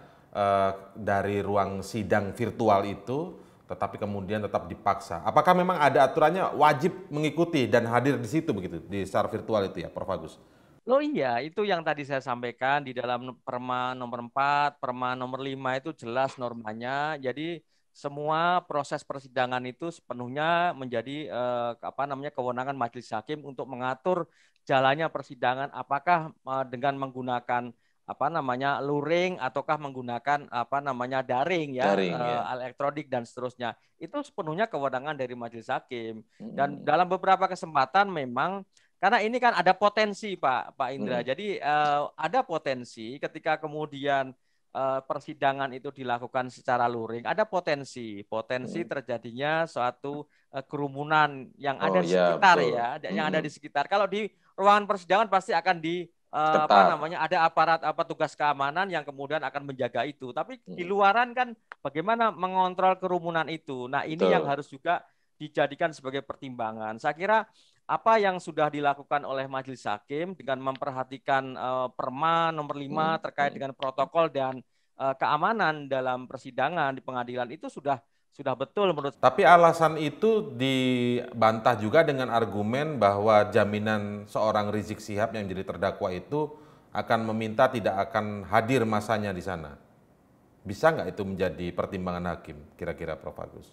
[SPEAKER 3] dari ruang sidang virtual itu tetapi kemudian tetap dipaksa. Apakah memang ada aturannya wajib mengikuti dan hadir di situ begitu di secara virtual itu ya, Prof Agus?
[SPEAKER 2] Loh iya, itu yang tadi saya sampaikan di dalam perma nomor 4, perma nomor 5 itu jelas normanya. Jadi semua proses persidangan itu sepenuhnya menjadi eh, apa namanya kewenangan majelis hakim untuk mengatur jalannya persidangan apakah eh, dengan menggunakan apa namanya luring ataukah menggunakan apa namanya daring ya, daring, eh, ya. elektronik dan seterusnya itu sepenuhnya kewenangan dari majelis hakim hmm. dan dalam beberapa kesempatan memang karena ini kan ada potensi pak pak Indra hmm. jadi uh, ada potensi ketika kemudian uh, persidangan itu dilakukan secara luring ada potensi potensi hmm. terjadinya suatu uh, kerumunan yang oh, ada di iya, sekitar betul. ya yang ada di sekitar kalau di ruangan persidangan pasti akan di Eh, apa namanya ada aparat apa tugas keamanan yang kemudian akan menjaga itu. Tapi hmm. di luaran kan bagaimana mengontrol kerumunan itu. Nah, ini Betul. yang harus juga dijadikan sebagai pertimbangan. Saya kira apa yang sudah dilakukan oleh majelis hakim dengan memperhatikan uh, perma nomor 5 hmm. terkait hmm. dengan protokol dan uh, keamanan dalam persidangan di pengadilan itu sudah sudah betul menurut Tapi
[SPEAKER 3] alasan itu dibantah juga dengan argumen bahwa jaminan seorang Rizik Sihab yang menjadi terdakwa itu akan meminta tidak akan hadir masanya di sana. Bisa nggak itu menjadi pertimbangan hakim kira-kira Prof Agus?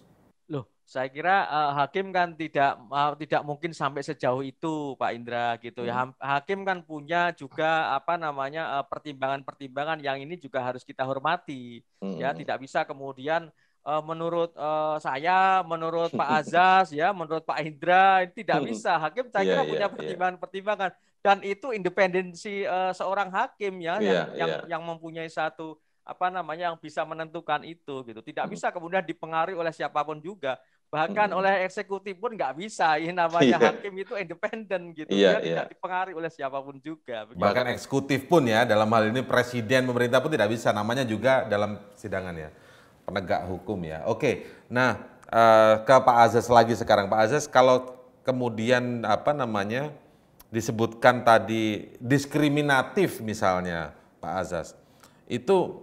[SPEAKER 2] Loh, saya kira uh, hakim kan tidak uh, tidak mungkin sampai sejauh itu, Pak Indra gitu ya. hmm. ya. Hakim kan punya juga apa namanya eh, pertimbangan-pertimbangan uh, yang ini juga harus kita hormati. Ya. Hmm. Ya, tidak bisa kemudian Eh, menurut uh, saya, menurut Pak [LAUGHS] Azas ya, menurut Pak Indra, tidak hmm. bisa. Hakim saya yeah, kira iya, punya iya. pertimbangan-pertimbangan dan itu independensi uh, seorang hakim ya yeah, yang, iya. yang yang mempunyai satu apa namanya yang bisa menentukan itu gitu. Tidak hmm. bisa kemudian dipengaruhi oleh siapapun juga bahkan hmm. oleh eksekutif pun nggak bisa ini namanya [LAUGHS] yeah. hakim itu independen gitu yeah, yeah. tidak dipengaruhi oleh siapapun juga begitu. bahkan
[SPEAKER 3] eksekutif pun ya dalam hal ini presiden pemerintah pun tidak bisa namanya juga dalam sidangan ya penegak hukum ya. Oke, nah eh, ke Pak Azas lagi sekarang. Pak Azas kalau kemudian apa namanya disebutkan tadi diskriminatif misalnya Pak Azas itu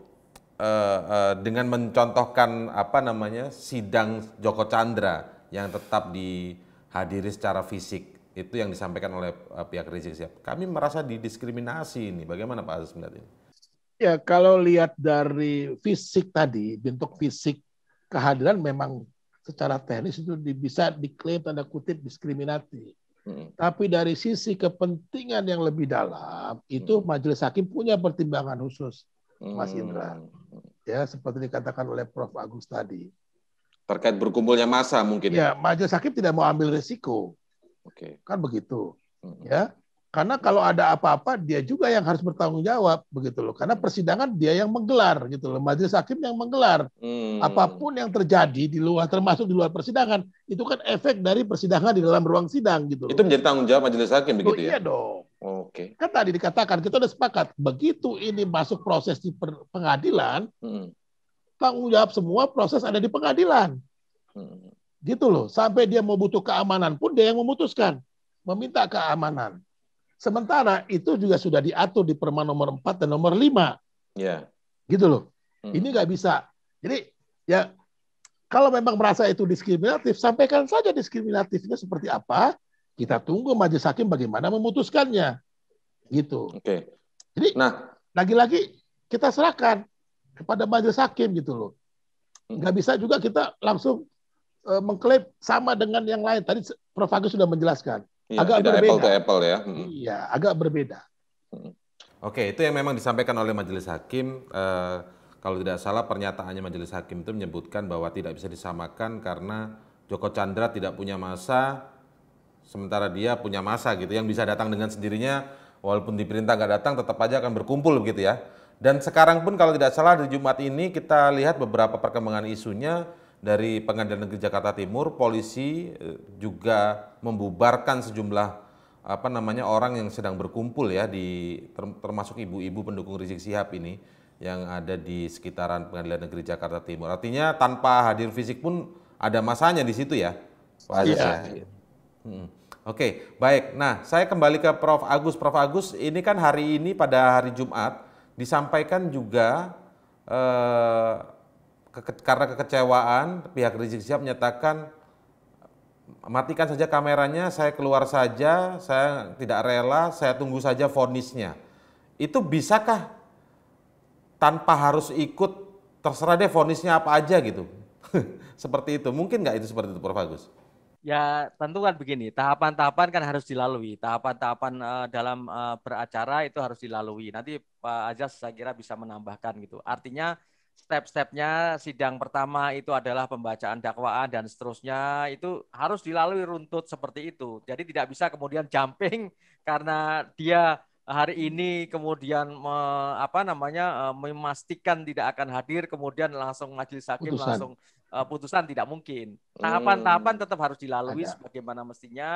[SPEAKER 3] eh, eh, dengan mencontohkan apa namanya sidang Joko Chandra yang tetap dihadiri secara fisik itu yang disampaikan oleh pihak Rizik siap. Kami merasa didiskriminasi ini. Bagaimana Pak Azas melihat ini?
[SPEAKER 1] Ya, kalau lihat dari fisik tadi, bentuk fisik kehadiran memang secara teknis itu bisa diklaim tanda kutip diskriminatif. Hmm. Tapi dari sisi kepentingan yang lebih dalam, itu hmm. majelis hakim punya pertimbangan khusus, Mas hmm. Indra. Ya, seperti dikatakan oleh Prof. Agus tadi.
[SPEAKER 3] Terkait berkumpulnya masa
[SPEAKER 1] mungkin. Ya? ya, majelis hakim tidak mau ambil resiko. Oke. Okay. Kan begitu. Hmm. Ya, karena kalau ada apa-apa dia juga yang harus bertanggung jawab begitu loh. Karena persidangan dia yang menggelar gitu loh. Majelis hakim yang menggelar.
[SPEAKER 3] Hmm. Apapun
[SPEAKER 1] yang terjadi di luar termasuk di luar persidangan itu kan efek dari persidangan di dalam ruang sidang gitu loh. Itu menjadi tanggung jawab majelis hakim begitu oh, ya. Iya dong. Oke. Okay. Kan tadi dikatakan kita udah sepakat begitu ini masuk proses di pengadilan hmm. tanggung jawab semua proses ada di pengadilan. Hmm. Gitu loh. Sampai dia mau butuh keamanan pun dia yang memutuskan meminta keamanan Sementara itu juga sudah diatur di Perma nomor 4 dan nomor 5. Ya. Gitu loh. Hmm. Ini nggak bisa. Jadi ya kalau memang merasa itu diskriminatif, sampaikan saja diskriminatifnya seperti apa. Kita tunggu majelis hakim bagaimana memutuskannya. Gitu. Oke. Okay. Jadi nah, lagi-lagi kita serahkan kepada majelis hakim gitu loh. Hmm. Nggak bisa juga kita langsung e, mengklaim sama dengan yang lain. Tadi Prof Agus sudah menjelaskan. Ya, agak berbeda. Apple to
[SPEAKER 3] apple ya. Hmm.
[SPEAKER 1] Iya, agak berbeda.
[SPEAKER 3] Hmm. Oke, itu yang memang disampaikan oleh majelis hakim. Eh, kalau tidak salah pernyataannya majelis hakim itu menyebutkan bahwa tidak bisa disamakan karena Joko Chandra tidak punya masa, sementara dia punya masa gitu. Yang bisa datang dengan sendirinya, walaupun diperintah nggak datang, tetap aja akan berkumpul begitu ya. Dan sekarang pun kalau tidak salah di Jumat ini kita lihat beberapa perkembangan isunya dari Pengadilan Negeri Jakarta Timur, polisi eh, juga membubarkan sejumlah apa namanya orang yang sedang berkumpul ya di termasuk ibu-ibu pendukung Rizik Sihab ini yang ada di sekitaran Pengadilan Negeri Jakarta Timur. Artinya tanpa hadir fisik pun ada masanya di situ ya, Pak Aziz. Ya? Iya. Hmm. Oke, baik. Nah, saya kembali ke Prof Agus. Prof Agus, ini kan hari ini pada hari Jumat disampaikan juga eh, keke, karena kekecewaan pihak Rizik Sihab menyatakan matikan saja kameranya, saya keluar saja, saya tidak rela, saya tunggu saja vonisnya. Itu bisakah tanpa harus ikut terserah deh vonisnya apa aja gitu. [LAUGHS] seperti itu. Mungkin nggak itu seperti itu Prof. Agus?
[SPEAKER 2] Ya tentu kan begini, tahapan-tahapan kan harus dilalui. Tahapan-tahapan uh, dalam uh, beracara itu harus dilalui. Nanti Pak Ajas saya kira bisa menambahkan gitu. Artinya step-stepnya sidang pertama itu adalah pembacaan dakwaan dan seterusnya itu harus dilalui runtut seperti itu. Jadi tidak bisa kemudian jumping [LAUGHS] karena dia hari ini kemudian me, apa namanya e, memastikan tidak akan hadir kemudian langsung majelis hakim putusan. langsung uh, putusan tidak mungkin. Hmm. Tahapan-tahapan hmm. tetap harus dilalui Ada. sebagaimana mestinya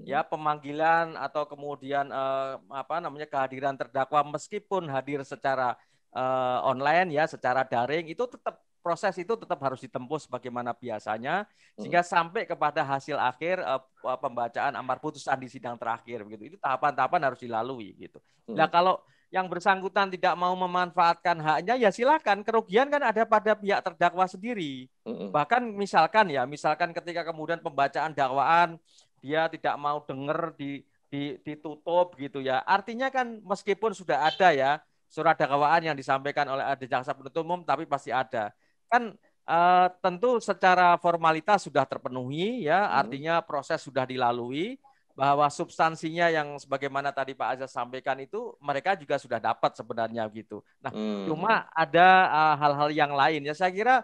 [SPEAKER 2] hmm. ya pemanggilan atau kemudian uh, apa namanya kehadiran terdakwa meskipun hadir secara uh, online ya secara daring itu tetap proses itu tetap harus ditempuh sebagaimana biasanya iya. sehingga sampai kepada hasil akhir uh, pembacaan amar putusan di sidang terakhir begitu. Itu tahapan-tahapan harus dilalui gitu. Iya. Nah, kalau yang bersangkutan tidak mau memanfaatkan haknya ya silakan kerugian kan ada pada pihak terdakwa sendiri. Bahkan misalkan ya, misalkan ketika kemudian pembacaan dakwaan dia tidak mau dengar di, di ditutup gitu ya. Artinya kan meskipun sudah ada ya surat dakwaan yang disampaikan oleh ada jaksa penuntut umum tapi pasti ada. Kan eh, tentu secara formalitas sudah terpenuhi ya, hmm. artinya proses sudah dilalui bahwa substansinya yang sebagaimana tadi Pak Azaz sampaikan itu mereka juga sudah dapat sebenarnya gitu. Nah, hmm. cuma ada eh, hal-hal uh, yang lain ya saya kira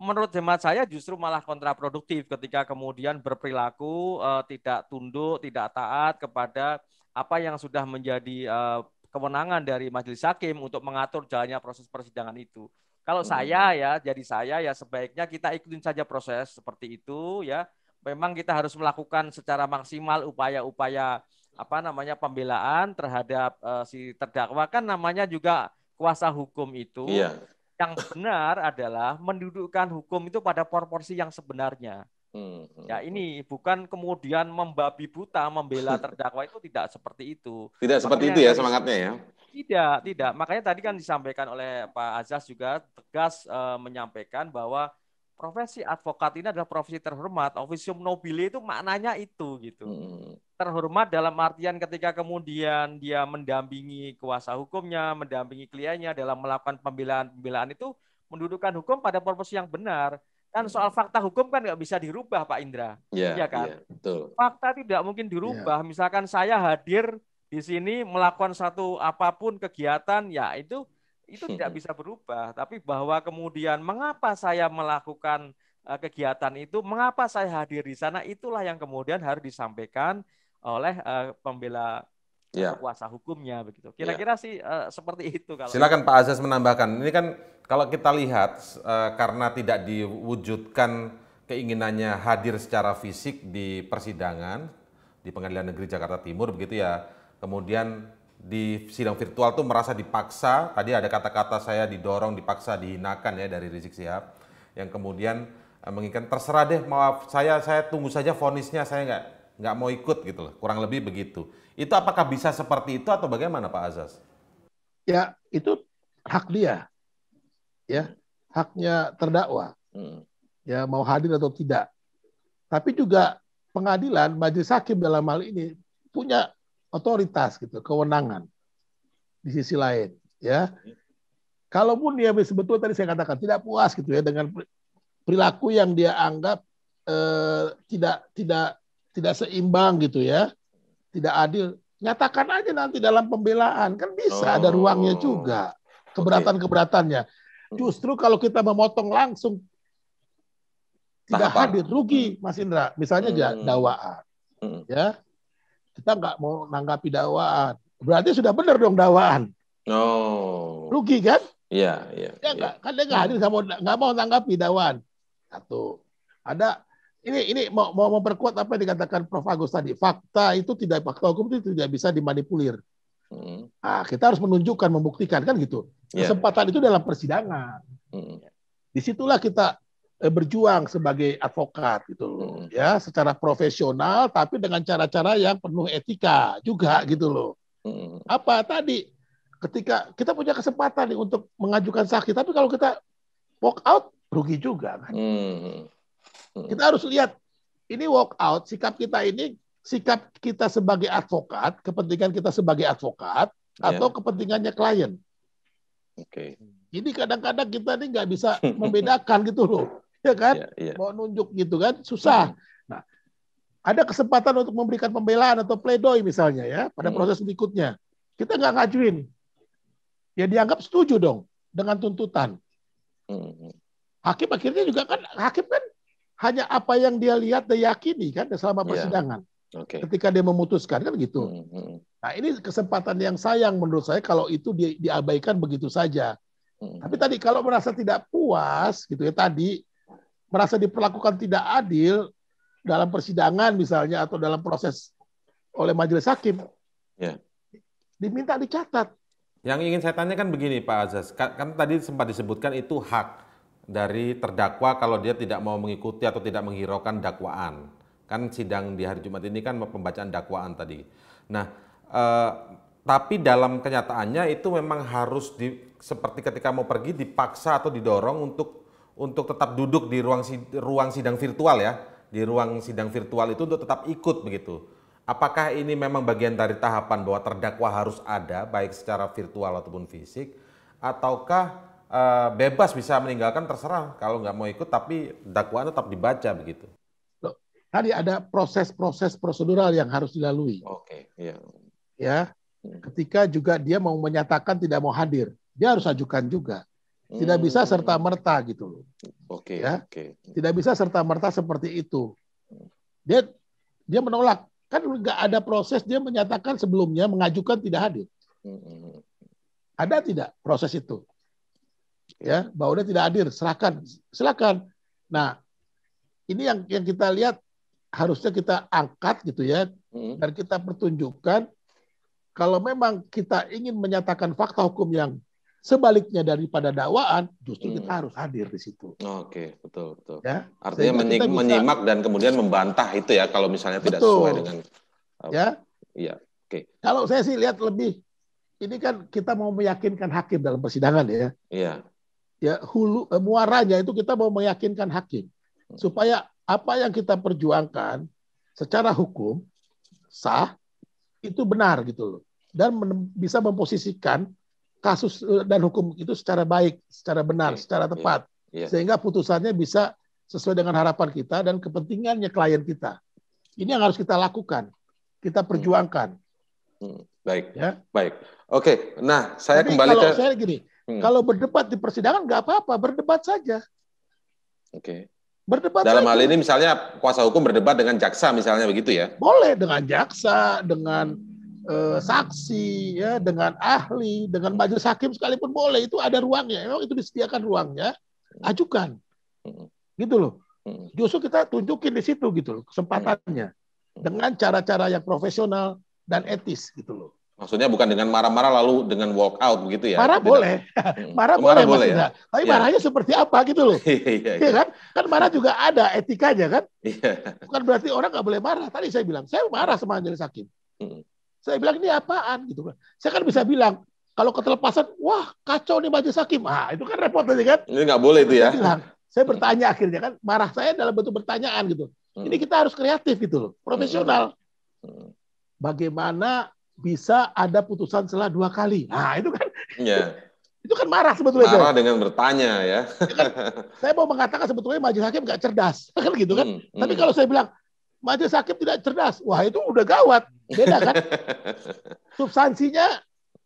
[SPEAKER 2] menurut hemat saya justru malah kontraproduktif ketika kemudian berperilaku uh, tidak tunduk, tidak taat kepada apa yang sudah menjadi uh, kewenangan dari majelis hakim untuk mengatur jalannya proses persidangan itu. Kalau hmm. saya ya, jadi saya ya sebaiknya kita ikutin saja proses seperti itu ya. Memang kita harus melakukan secara maksimal upaya-upaya apa namanya pembelaan terhadap uh, si terdakwa kan namanya juga kuasa hukum itu. Iya. Yang benar adalah mendudukkan hukum itu pada proporsi yang sebenarnya. Hmm, hmm. Ya ini hmm. bukan kemudian membabi buta membela [LAUGHS] terdakwa itu tidak seperti itu. Tidak Makanya seperti itu ya semangatnya ya. Tidak, tidak. Makanya tadi kan disampaikan oleh Pak Azas juga tegas e, menyampaikan bahwa profesi advokat ini adalah profesi terhormat. Officium nobile itu maknanya itu gitu. Hmm, hmm. Terhormat dalam artian ketika kemudian dia mendampingi kuasa hukumnya, mendampingi kliennya dalam melakukan pembelaan-pembelaan itu mendudukan hukum pada profesi yang benar Kan hmm. soal fakta hukum kan nggak bisa dirubah, Pak Indra. Iya yeah, ya kan? Yeah, betul. Fakta tidak mungkin iya. dirubah. Yeah. Misalkan saya hadir di sini melakukan satu apapun kegiatan, ya itu itu hmm. tidak bisa berubah. Tapi bahwa kemudian mengapa saya melakukan eh, kegiatan itu, mengapa saya hadir di sana, itulah yang kemudian harus disampaikan oleh eh, pembela yeah. Iya. kuasa hukumnya begitu. Iya. Kira-kira yeah. sih uh, seperti itu kalau. Silakan Pak
[SPEAKER 3] Aziz menambahkan. Ini kan kalau kita lihat uh, karena tidak diwujudkan keinginannya hadir secara fisik di persidangan di Pengadilan Negeri Jakarta Timur begitu ya. Kemudian di sidang virtual tuh merasa dipaksa. Tadi ada kata-kata saya didorong, dipaksa, dihinakan ya dari Rizik Sihab yang kemudian eh, menginginkan terserah deh maaf saya saya tunggu saja fonisnya. saya nggak nggak mau ikut gitu loh kurang lebih begitu itu apakah bisa seperti itu atau bagaimana Pak Azas?
[SPEAKER 1] Ya, itu hak dia. Ya, haknya terdakwa. Hmm. Ya, mau hadir atau tidak. Tapi juga pengadilan, majelis hakim dalam hal ini punya otoritas gitu, kewenangan di sisi lain, ya. Kalaupun dia sebetulnya tadi saya katakan tidak puas gitu ya dengan perilaku yang dia anggap eh, tidak tidak tidak seimbang gitu ya tidak adil, nyatakan aja nanti dalam pembelaan. Kan bisa oh. ada ruangnya juga keberatan-keberatannya. Hmm. Justru kalau kita memotong langsung tidak Tahapan. hadir rugi hmm. Mas Indra. Misalnya hmm. dakwaan. Hmm. Ya. Kita nggak mau nanggapi dakwaan. Berarti sudah benar dong dakwaan.
[SPEAKER 3] Oh. Rugi kan? Iya, iya. ya, ya.
[SPEAKER 1] kan dia nggak hadir hmm. nggak mau nggak mau tanggapi dakwaan. Satu. Ada ini ini mau, mau memperkuat apa yang dikatakan Prof Agus tadi. Fakta itu tidak fakta hukum itu tidak bisa dimanipulir. Hmm. Nah, kita harus menunjukkan, membuktikan kan gitu. Iya. Kesempatan yeah. itu dalam persidangan. Hmm. Disitulah kita eh, berjuang sebagai advokat gitu hmm. ya secara profesional tapi dengan cara-cara yang penuh etika juga gitu loh hmm. apa tadi ketika kita punya kesempatan nih untuk mengajukan saksi tapi kalau kita walk out rugi juga kan hmm. Hmm. Kita harus lihat ini walk out sikap kita ini sikap kita sebagai advokat, kepentingan kita sebagai advokat yeah. atau kepentingannya klien. Oke. Okay. Jadi kadang-kadang kita ini nggak bisa [LAUGHS] membedakan gitu loh, ya kan? Yeah, yeah. Mau nunjuk gitu kan susah. Hmm. Nah, ada kesempatan untuk memberikan pembelaan atau pledoi misalnya ya pada hmm. proses berikutnya. Kita nggak ngajuin, ya dianggap setuju dong dengan tuntutan. Hakim akhirnya juga kan hakim kan hanya apa yang dia lihat dan yakini kan selama iya. persidangan. Yeah. Okay. Ketika dia memutuskan kan gitu. Mm -hmm. Nah ini kesempatan yang sayang menurut saya kalau itu di, diabaikan begitu saja. Mm -hmm. Tapi tadi kalau merasa tidak puas gitu ya tadi merasa diperlakukan tidak adil dalam persidangan misalnya atau dalam proses oleh majelis hakim. Yeah. Diminta dicatat.
[SPEAKER 3] Yang ingin saya tanyakan begini Pak Azas, kan, kan tadi sempat disebutkan itu hak dari terdakwa kalau dia tidak mau mengikuti atau tidak menghiraukan dakwaan. Kan sidang di hari Jumat ini kan pembacaan dakwaan tadi. Nah, eh, tapi dalam kenyataannya itu memang harus di, seperti ketika mau pergi dipaksa atau didorong untuk untuk tetap duduk di ruang ruang sidang virtual ya, di ruang sidang virtual itu untuk tetap ikut begitu. Apakah ini memang bagian dari tahapan bahwa terdakwa harus ada baik secara virtual ataupun fisik ataukah Eh, bebas bisa meninggalkan terserah kalau nggak mau ikut tapi dakwaan tetap dibaca begitu.
[SPEAKER 1] tadi ada proses-proses prosedural yang harus dilalui.
[SPEAKER 3] Oke, okay,
[SPEAKER 1] iya. Ya, ketika juga dia mau menyatakan tidak mau hadir, dia harus ajukan juga.
[SPEAKER 3] Tidak hmm. bisa serta
[SPEAKER 1] merta gitu loh.
[SPEAKER 3] Oke. Okay, ya. Okay.
[SPEAKER 1] Tidak bisa serta merta seperti itu. Dia dia menolak kan nggak ada proses dia menyatakan sebelumnya mengajukan tidak hadir. Hmm, hmm, hmm. Ada tidak proses itu? ya bahwa dia tidak hadir serahkan silakan nah ini yang yang kita lihat harusnya kita angkat gitu ya hmm. dan kita pertunjukkan kalau memang kita ingin menyatakan fakta hukum yang sebaliknya daripada dakwaan justru hmm. kita harus hadir di situ.
[SPEAKER 3] Oke, betul betul. Ya? Artinya menyik, bisa, menyimak dan kemudian membantah itu ya kalau misalnya betul. tidak sesuai dengan uh, ya. Iya. Oke. Okay.
[SPEAKER 1] Kalau saya sih lihat lebih ini kan kita mau meyakinkan hakim dalam persidangan ya. Iya ya hulu eh, muaranya itu kita mau meyakinkan hakim supaya apa yang kita perjuangkan secara hukum sah itu benar gitu loh dan bisa memposisikan kasus eh, dan hukum itu secara baik, secara benar, yeah, secara tepat yeah, yeah. sehingga putusannya bisa sesuai dengan harapan kita dan kepentingannya klien kita. Ini yang harus kita lakukan, kita perjuangkan.
[SPEAKER 3] Hmm. hmm. Baik, ya. baik. Oke, nah saya Tapi kembali kalau ke. Saya gini, Hmm. Kalau
[SPEAKER 1] berdebat di persidangan nggak apa-apa, berdebat saja. Oke. Okay. Berdebat Dalam saja. hal ini
[SPEAKER 3] misalnya kuasa hukum berdebat dengan jaksa misalnya begitu ya?
[SPEAKER 1] Boleh dengan jaksa, dengan uh, saksi, ya, dengan ahli, dengan majelis hakim sekalipun boleh. Itu ada ruangnya. Memang itu disediakan ruangnya. Hmm. Ajukan. Hmm. Gitu loh. Hmm. Justru kita tunjukin di situ gitu loh kesempatannya dengan cara-cara yang profesional dan etis gitu loh.
[SPEAKER 3] Maksudnya bukan dengan marah-marah lalu dengan walk out begitu ya? Marah boleh,
[SPEAKER 1] [LAUGHS] hmm. marah, marah boleh, boleh ya? Tapi ya. marahnya seperti apa gitu loh? [LAUGHS] Iya ya, kan? Kan marah juga ada etikanya kan? Iya. Bukan berarti orang nggak boleh marah. Tadi saya bilang, saya marah sama Anjali hakim. Hmm. Saya bilang ini apaan gitu kan? Saya kan bisa bilang kalau ketelepasan, wah kacau nih Anjali hakim. Ah itu kan repot tadi kan?
[SPEAKER 3] Ini nggak boleh itu ya? Saya bilang,
[SPEAKER 1] saya hmm. bertanya akhirnya kan marah saya dalam bentuk pertanyaan gitu. Hmm. Ini kita harus kreatif gitu loh, profesional. Hmm. hmm. Bagaimana bisa ada putusan setelah dua kali. Nah, itu kan
[SPEAKER 3] Iya. [LAUGHS]
[SPEAKER 1] itu kan marah sebetulnya. Marah saya.
[SPEAKER 3] dengan bertanya ya. Iya kan,
[SPEAKER 1] saya mau mengatakan sebetulnya majelis hakim nggak cerdas, [LAUGHS] kan gitu kan. Hmm, hmm. Tapi kalau saya bilang majelis hakim tidak cerdas, wah itu udah gawat, beda kan. [LAUGHS] Substansinya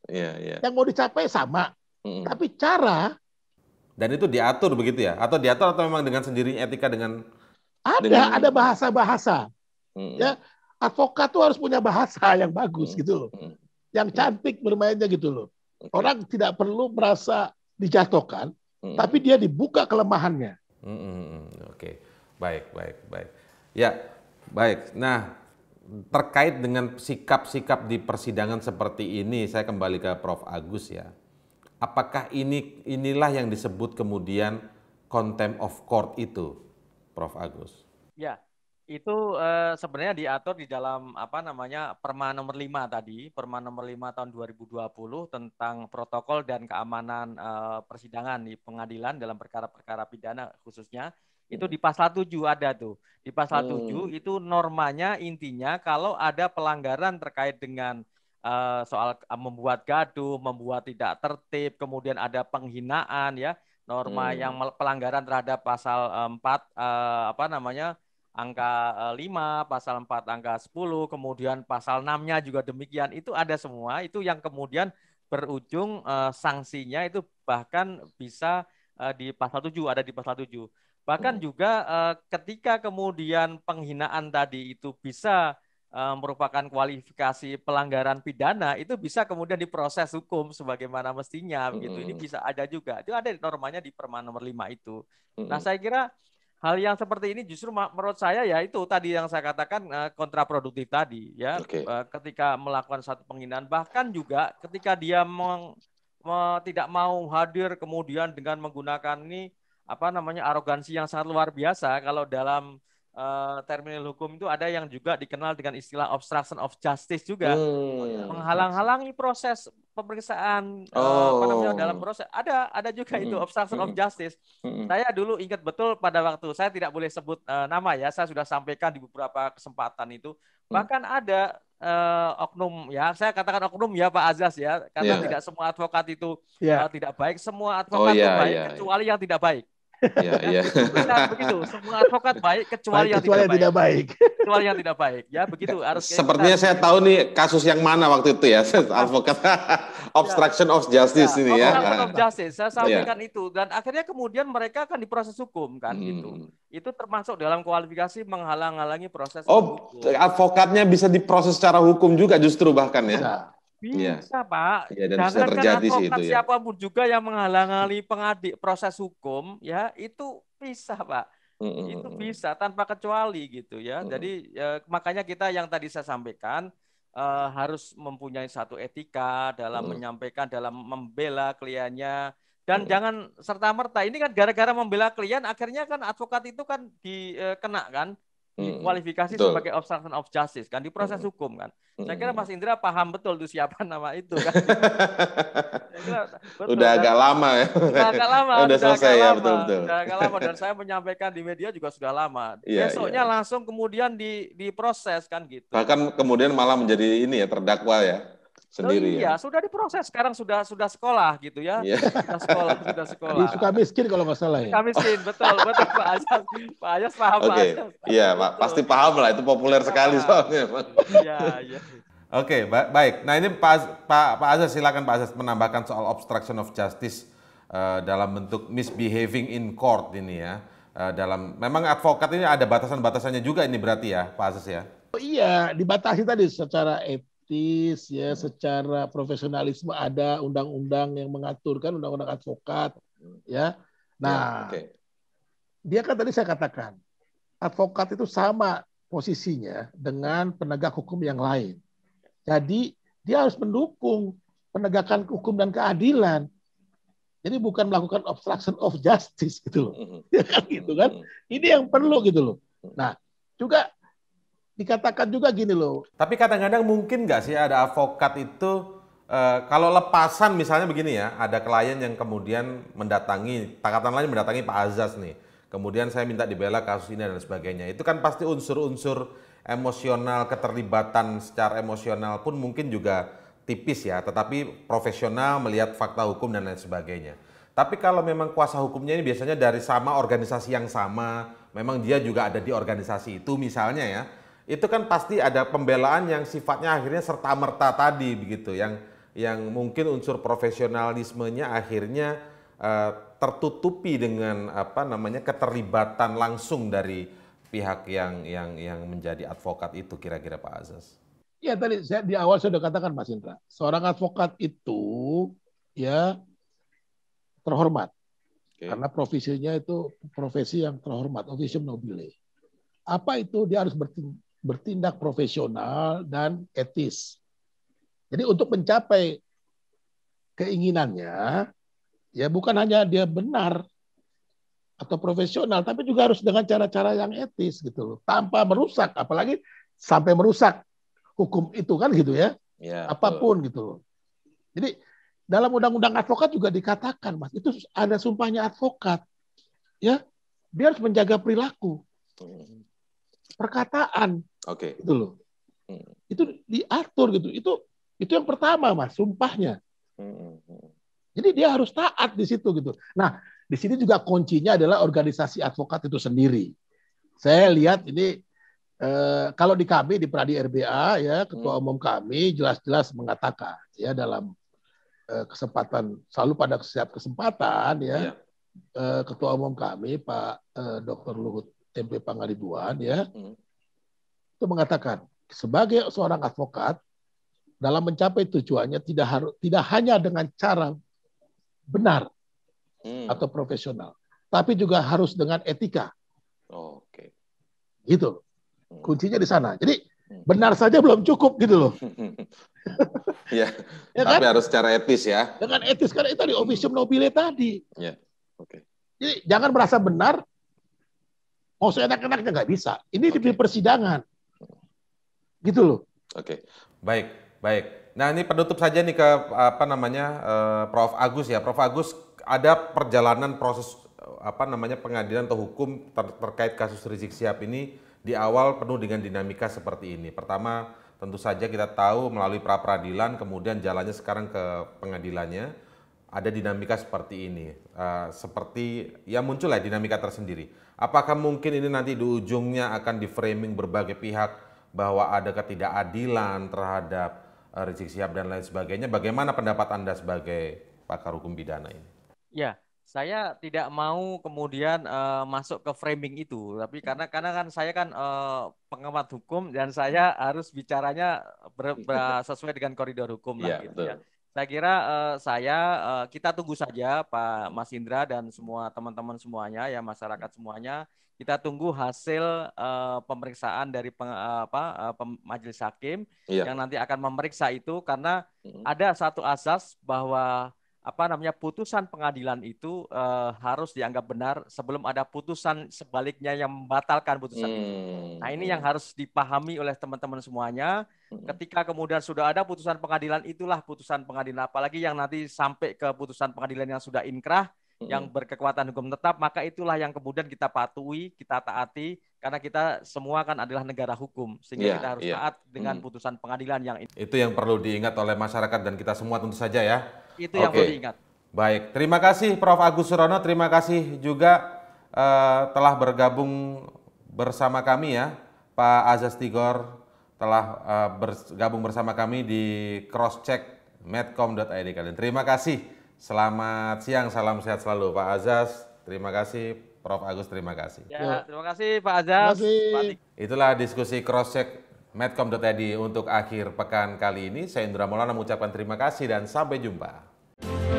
[SPEAKER 1] ya, ya. yang mau dicapai sama, Hmm. tapi cara
[SPEAKER 3] dan itu diatur begitu ya? Atau diatur atau memang dengan sendirinya etika dengan
[SPEAKER 1] ada dengan... ada bahasa-bahasa. Hmm. Ya, advokat tuh harus punya bahasa yang bagus hmm. gitu loh. Hmm. Yang cantik bermainnya gitu loh. Orang tidak perlu merasa dijatuhkan, hmm. tapi dia dibuka kelemahannya.
[SPEAKER 3] Oke, baik, baik, baik. Ya, baik. Nah, terkait dengan sikap-sikap di persidangan seperti ini, saya kembali ke Prof. Agus ya. Apakah ini inilah yang disebut kemudian contempt of court itu, Prof. Agus?
[SPEAKER 2] Ya, itu uh, sebenarnya diatur di dalam apa namanya Perma nomor 5 tadi, Perma nomor 5 tahun 2020 tentang protokol dan keamanan uh, persidangan di pengadilan dalam perkara-perkara pidana khususnya. Itu di pasal 7 ada tuh. Di pasal hmm. 7 itu normanya intinya kalau ada pelanggaran terkait dengan uh, soal membuat gaduh, membuat tidak tertib, kemudian ada penghinaan ya, norma hmm. yang pelanggaran terhadap pasal 4 uh, apa namanya? angka 5, eh, pasal 4 angka 10, kemudian pasal 6-nya juga demikian. Itu ada semua, itu yang kemudian berujung uh, sanksinya itu bahkan bisa uh, di pasal 7, ada di pasal 7. Bahkan hmm. juga uh, ketika kemudian penghinaan tadi itu bisa merupakan kualifikasi pelanggaran pidana itu bisa kemudian diproses hukum sebagaimana mestinya begitu. Mm. Ini hmm. bisa ada juga. Itu ada normanya di Perma nomor 5 itu. Mm. Nah, hmm. saya kira hal yang seperti ini justru menurut saya ya itu tadi yang saya katakan eh, kontraproduktif tadi ya okay. Eh, ketika melakukan satu penghinaan bahkan juga ketika dia meng, me, tidak mau hadir kemudian dengan menggunakan ini apa namanya arogansi yang sangat luar biasa kalau dalam uh, terminal hukum itu ada yang juga dikenal dengan istilah obstruction of justice juga hmm. Iya, iya. menghalang-halangi proses pemeriksaan eh, oh. uh, apa dalam proses ada ada juga itu obstruction of justice. Saya dulu ingat betul pada waktu saya tidak boleh sebut uh, nama ya, saya sudah sampaikan di beberapa kesempatan itu. Mm. Bahkan ada uh, oknum ya, saya katakan oknum ya Pak Azas ya, karena yeah. tidak semua advokat itu yeah. Iya. uh, tidak baik, semua oh, advokat oh, iya, yeah, itu baik yeah, kecuali yeah. yang tidak baik.
[SPEAKER 3] Iya, iya. begitu.
[SPEAKER 2] Semua advokat baik kecuali, baik, yang, tidak yang tidak baik. [LAUGHS] Kecuali yang tidak baik. Ya, begitu harus Sepertinya
[SPEAKER 3] saya tahu nih kasus yang mana waktu itu ya, advokat iya. [LAUGHS] obstruction of justice ya, ini ya. Obstruction of
[SPEAKER 2] justice. Saya iya. sampaikan ya. itu dan akhirnya kemudian mereka akan diproses hukum kan hmm. itu. Itu termasuk dalam kualifikasi menghalang-halangi proses Oh,
[SPEAKER 3] hukum. advokatnya bisa diproses secara hukum juga justru bahkan ya.
[SPEAKER 2] Iya. Bisa, yeah. Pak. yeah, dan Jangan kan advokat itu, ya. juga yang menghalangi pengadik proses hukum, ya itu bisa, Pak. Mm-hmm. Itu bisa tanpa kecuali gitu ya. Mm-hmm. Jadi ya, makanya kita yang tadi saya sampaikan uh, harus mempunyai satu etika dalam mm-hmm. menyampaikan, dalam membela kliennya. Dan hmm. jangan serta merta ini kan gara-gara membela klien akhirnya kan advokat itu kan dikena eh, kan dikualifikasi betul. sebagai obstruction of justice kan di proses hmm. hukum kan. Hmm. Saya kira Mas Indra paham betul tuh siapa nama itu kan. [LAUGHS] kira, udah kan? agak
[SPEAKER 3] lama ya. Udah agak lama. udah, udah selesai ya betul betul. Udah agak
[SPEAKER 2] lama dan saya menyampaikan di media juga sudah lama. Yeah, Besoknya yeah. langsung kemudian di diproses kan gitu.
[SPEAKER 3] Bahkan kemudian malah menjadi ini ya terdakwa ya. Oh sendiri. Oh, iya, ya?
[SPEAKER 2] sudah diproses. Sekarang sudah sudah sekolah gitu ya. Yeah. Sudah sekolah, sudah sekolah. Dia
[SPEAKER 1] suka miskin kalau nggak salah
[SPEAKER 3] ya. Suka
[SPEAKER 2] miskin, betul, betul Pak Ayas. Pak Ayas paham okay. Pak
[SPEAKER 3] Iya, Pak, pasti paham lah itu populer sekali iya. soalnya, Iya, iya. Oke, okay, baik. Nah, ini Pak Pak Pak Azaz silakan Pak Azaz menambahkan soal obstruction of justice uh, dalam bentuk misbehaving in court ini ya. Uh, dalam memang advokat ini ada batasan-batasannya juga ini berarti ya, Pak Azaz ya.
[SPEAKER 1] Oh, iya, dibatasi tadi secara et etis ya hmm. secara profesionalisme ada undang-undang yang mengaturkan undang-undang advokat ya, ya nah ya, okay. dia kan tadi saya katakan advokat itu sama posisinya dengan penegak hukum yang lain jadi dia harus mendukung penegakan hukum dan keadilan jadi bukan melakukan obstruction of justice gitu loh hmm. [LAUGHS] ya kan gitu kan hmm. ini yang perlu gitu loh nah juga dikatakan juga gini loh.
[SPEAKER 3] Tapi kadang-kadang mungkin nggak sih ada avokat itu e, kalau lepasan misalnya begini ya, ada klien yang kemudian mendatangi, takatan lain mendatangi Pak Azaz nih. Kemudian saya minta dibela kasus ini dan sebagainya. Itu kan pasti unsur-unsur emosional, keterlibatan secara emosional pun mungkin juga tipis ya. Tetapi profesional melihat fakta hukum dan lain sebagainya. Tapi kalau memang kuasa hukumnya ini biasanya dari sama organisasi yang sama, memang dia juga ada di organisasi itu misalnya ya itu kan pasti ada pembelaan yang sifatnya akhirnya serta merta tadi begitu yang yang mungkin unsur profesionalismenya akhirnya uh, tertutupi dengan apa namanya keterlibatan langsung dari pihak yang yang yang menjadi advokat itu kira-kira Pak Azas
[SPEAKER 1] Ya tadi saya di awal sudah katakan Mas Indra, seorang advokat itu ya terhormat okay. karena profesinya itu profesi yang terhormat, officium nobile apa itu dia harus bertindak profesional dan etis. Jadi untuk mencapai keinginannya, ya bukan hanya dia benar atau profesional, tapi juga harus dengan cara-cara yang etis gitu loh, tanpa merusak, apalagi sampai merusak hukum itu kan gitu ya, ya apapun betul. gitu loh. Jadi dalam undang-undang advokat juga dikatakan mas, itu ada sumpahnya advokat, ya dia harus menjaga perilaku, hmm. perkataan, Oke. Okay. Itu loh. Hmm. Itu diatur gitu. Itu itu yang pertama mas, sumpahnya.
[SPEAKER 3] Hmm, hmm, hmm.
[SPEAKER 1] Jadi dia harus taat di situ gitu. Nah di sini juga kuncinya adalah organisasi advokat itu sendiri. Saya lihat ini eh, kalau di kami di Pradi RBA ya ketua hmm. umum kami jelas-jelas mengatakan ya dalam eh, kesempatan selalu pada setiap kesempatan ya. Yeah. Iya. Ketua Umum kami Pak eh, Dr. Luhut MP Pangaribuan ya hmm itu mengatakan sebagai seorang advokat dalam mencapai tujuannya tidak harus tidak hanya dengan cara benar hmm. atau profesional, tapi juga harus dengan etika.
[SPEAKER 3] Oh, Oke.
[SPEAKER 1] Okay. Gitu. Hmm. Kuncinya di sana. Jadi hmm. benar saja belum cukup gitu loh. [LAUGHS] ya, ya kan? tapi kan?
[SPEAKER 3] harus secara etis ya.
[SPEAKER 1] Dengan etis karena itu di officium nobile tadi.
[SPEAKER 3] Ya, oke.
[SPEAKER 1] Okay. Jadi jangan merasa benar, mau seenak-enaknya nggak bisa. Ini okay. di persidangan. Gitu loh.
[SPEAKER 3] Oke. Okay. Baik, baik. Nah, ini penutup saja nih ke apa namanya eh, Prof Agus ya. Prof Agus ada perjalanan proses apa namanya pengadilan atau hukum ter terkait kasus Rizik Sihab ini di awal penuh dengan dinamika seperti ini. Pertama, tentu saja kita tahu melalui pra peradilan kemudian jalannya sekarang ke pengadilannya ada dinamika seperti ini. Uh, seperti ya muncullah dinamika tersendiri. Apakah mungkin ini nanti di ujungnya akan diframing berbagai pihak bahwa ada ketidakadilan terhadap eh, Rizik Sihab dan lain sebagainya. Bagaimana pendapat Anda sebagai pakar hukum pidana ini?
[SPEAKER 2] Ya, saya tidak mau kemudian uh, masuk ke framing itu, tapi karena karena kan saya kan uh, pengamat hukum dan saya harus bicaranya ber, ber, [LAUGHS] sesuai dengan koridor hukum lah, iya, gitu ya, gitu ya saya kira uh, saya uh, kita tunggu saja Pak Mas Indra dan semua teman-teman semuanya ya masyarakat semuanya kita tunggu hasil uh, pemeriksaan dari peng, uh, apa uh, pem, majelis hakim iya. yang nanti akan memeriksa itu karena mm -hmm. ada satu asas bahwa apa namanya putusan pengadilan itu uh, harus dianggap benar sebelum ada putusan sebaliknya yang membatalkan putusan hmm. itu. Nah ini yang harus dipahami oleh teman-teman semuanya. Hmm. Ketika kemudian sudah ada putusan pengadilan itulah putusan pengadilan apalagi yang nanti sampai ke putusan pengadilan yang sudah inkrah yang hmm. berkekuatan hukum tetap maka itulah yang kemudian kita patuhi, kita taati karena kita semua kan adalah negara hukum sehingga yeah, kita harus yeah. taat dengan hmm. putusan pengadilan yang itu yang
[SPEAKER 3] perlu diingat oleh masyarakat dan kita semua tentu saja ya itu okay. yang perlu diingat baik terima kasih Prof Agus Surono terima kasih juga uh, telah bergabung bersama kami ya Pak Azas Tigor telah uh, bergabung bersama kami di crosscheck medcom.id kalian terima kasih selamat siang salam sehat selalu Pak Azas. terima kasih Prof Agus terima kasih. Ya, ya.
[SPEAKER 2] terima kasih Pak Azam.
[SPEAKER 3] Itulah diskusi cross check medcom.id untuk akhir pekan kali ini. Saya Indra Maulana mengucapkan terima kasih dan sampai jumpa.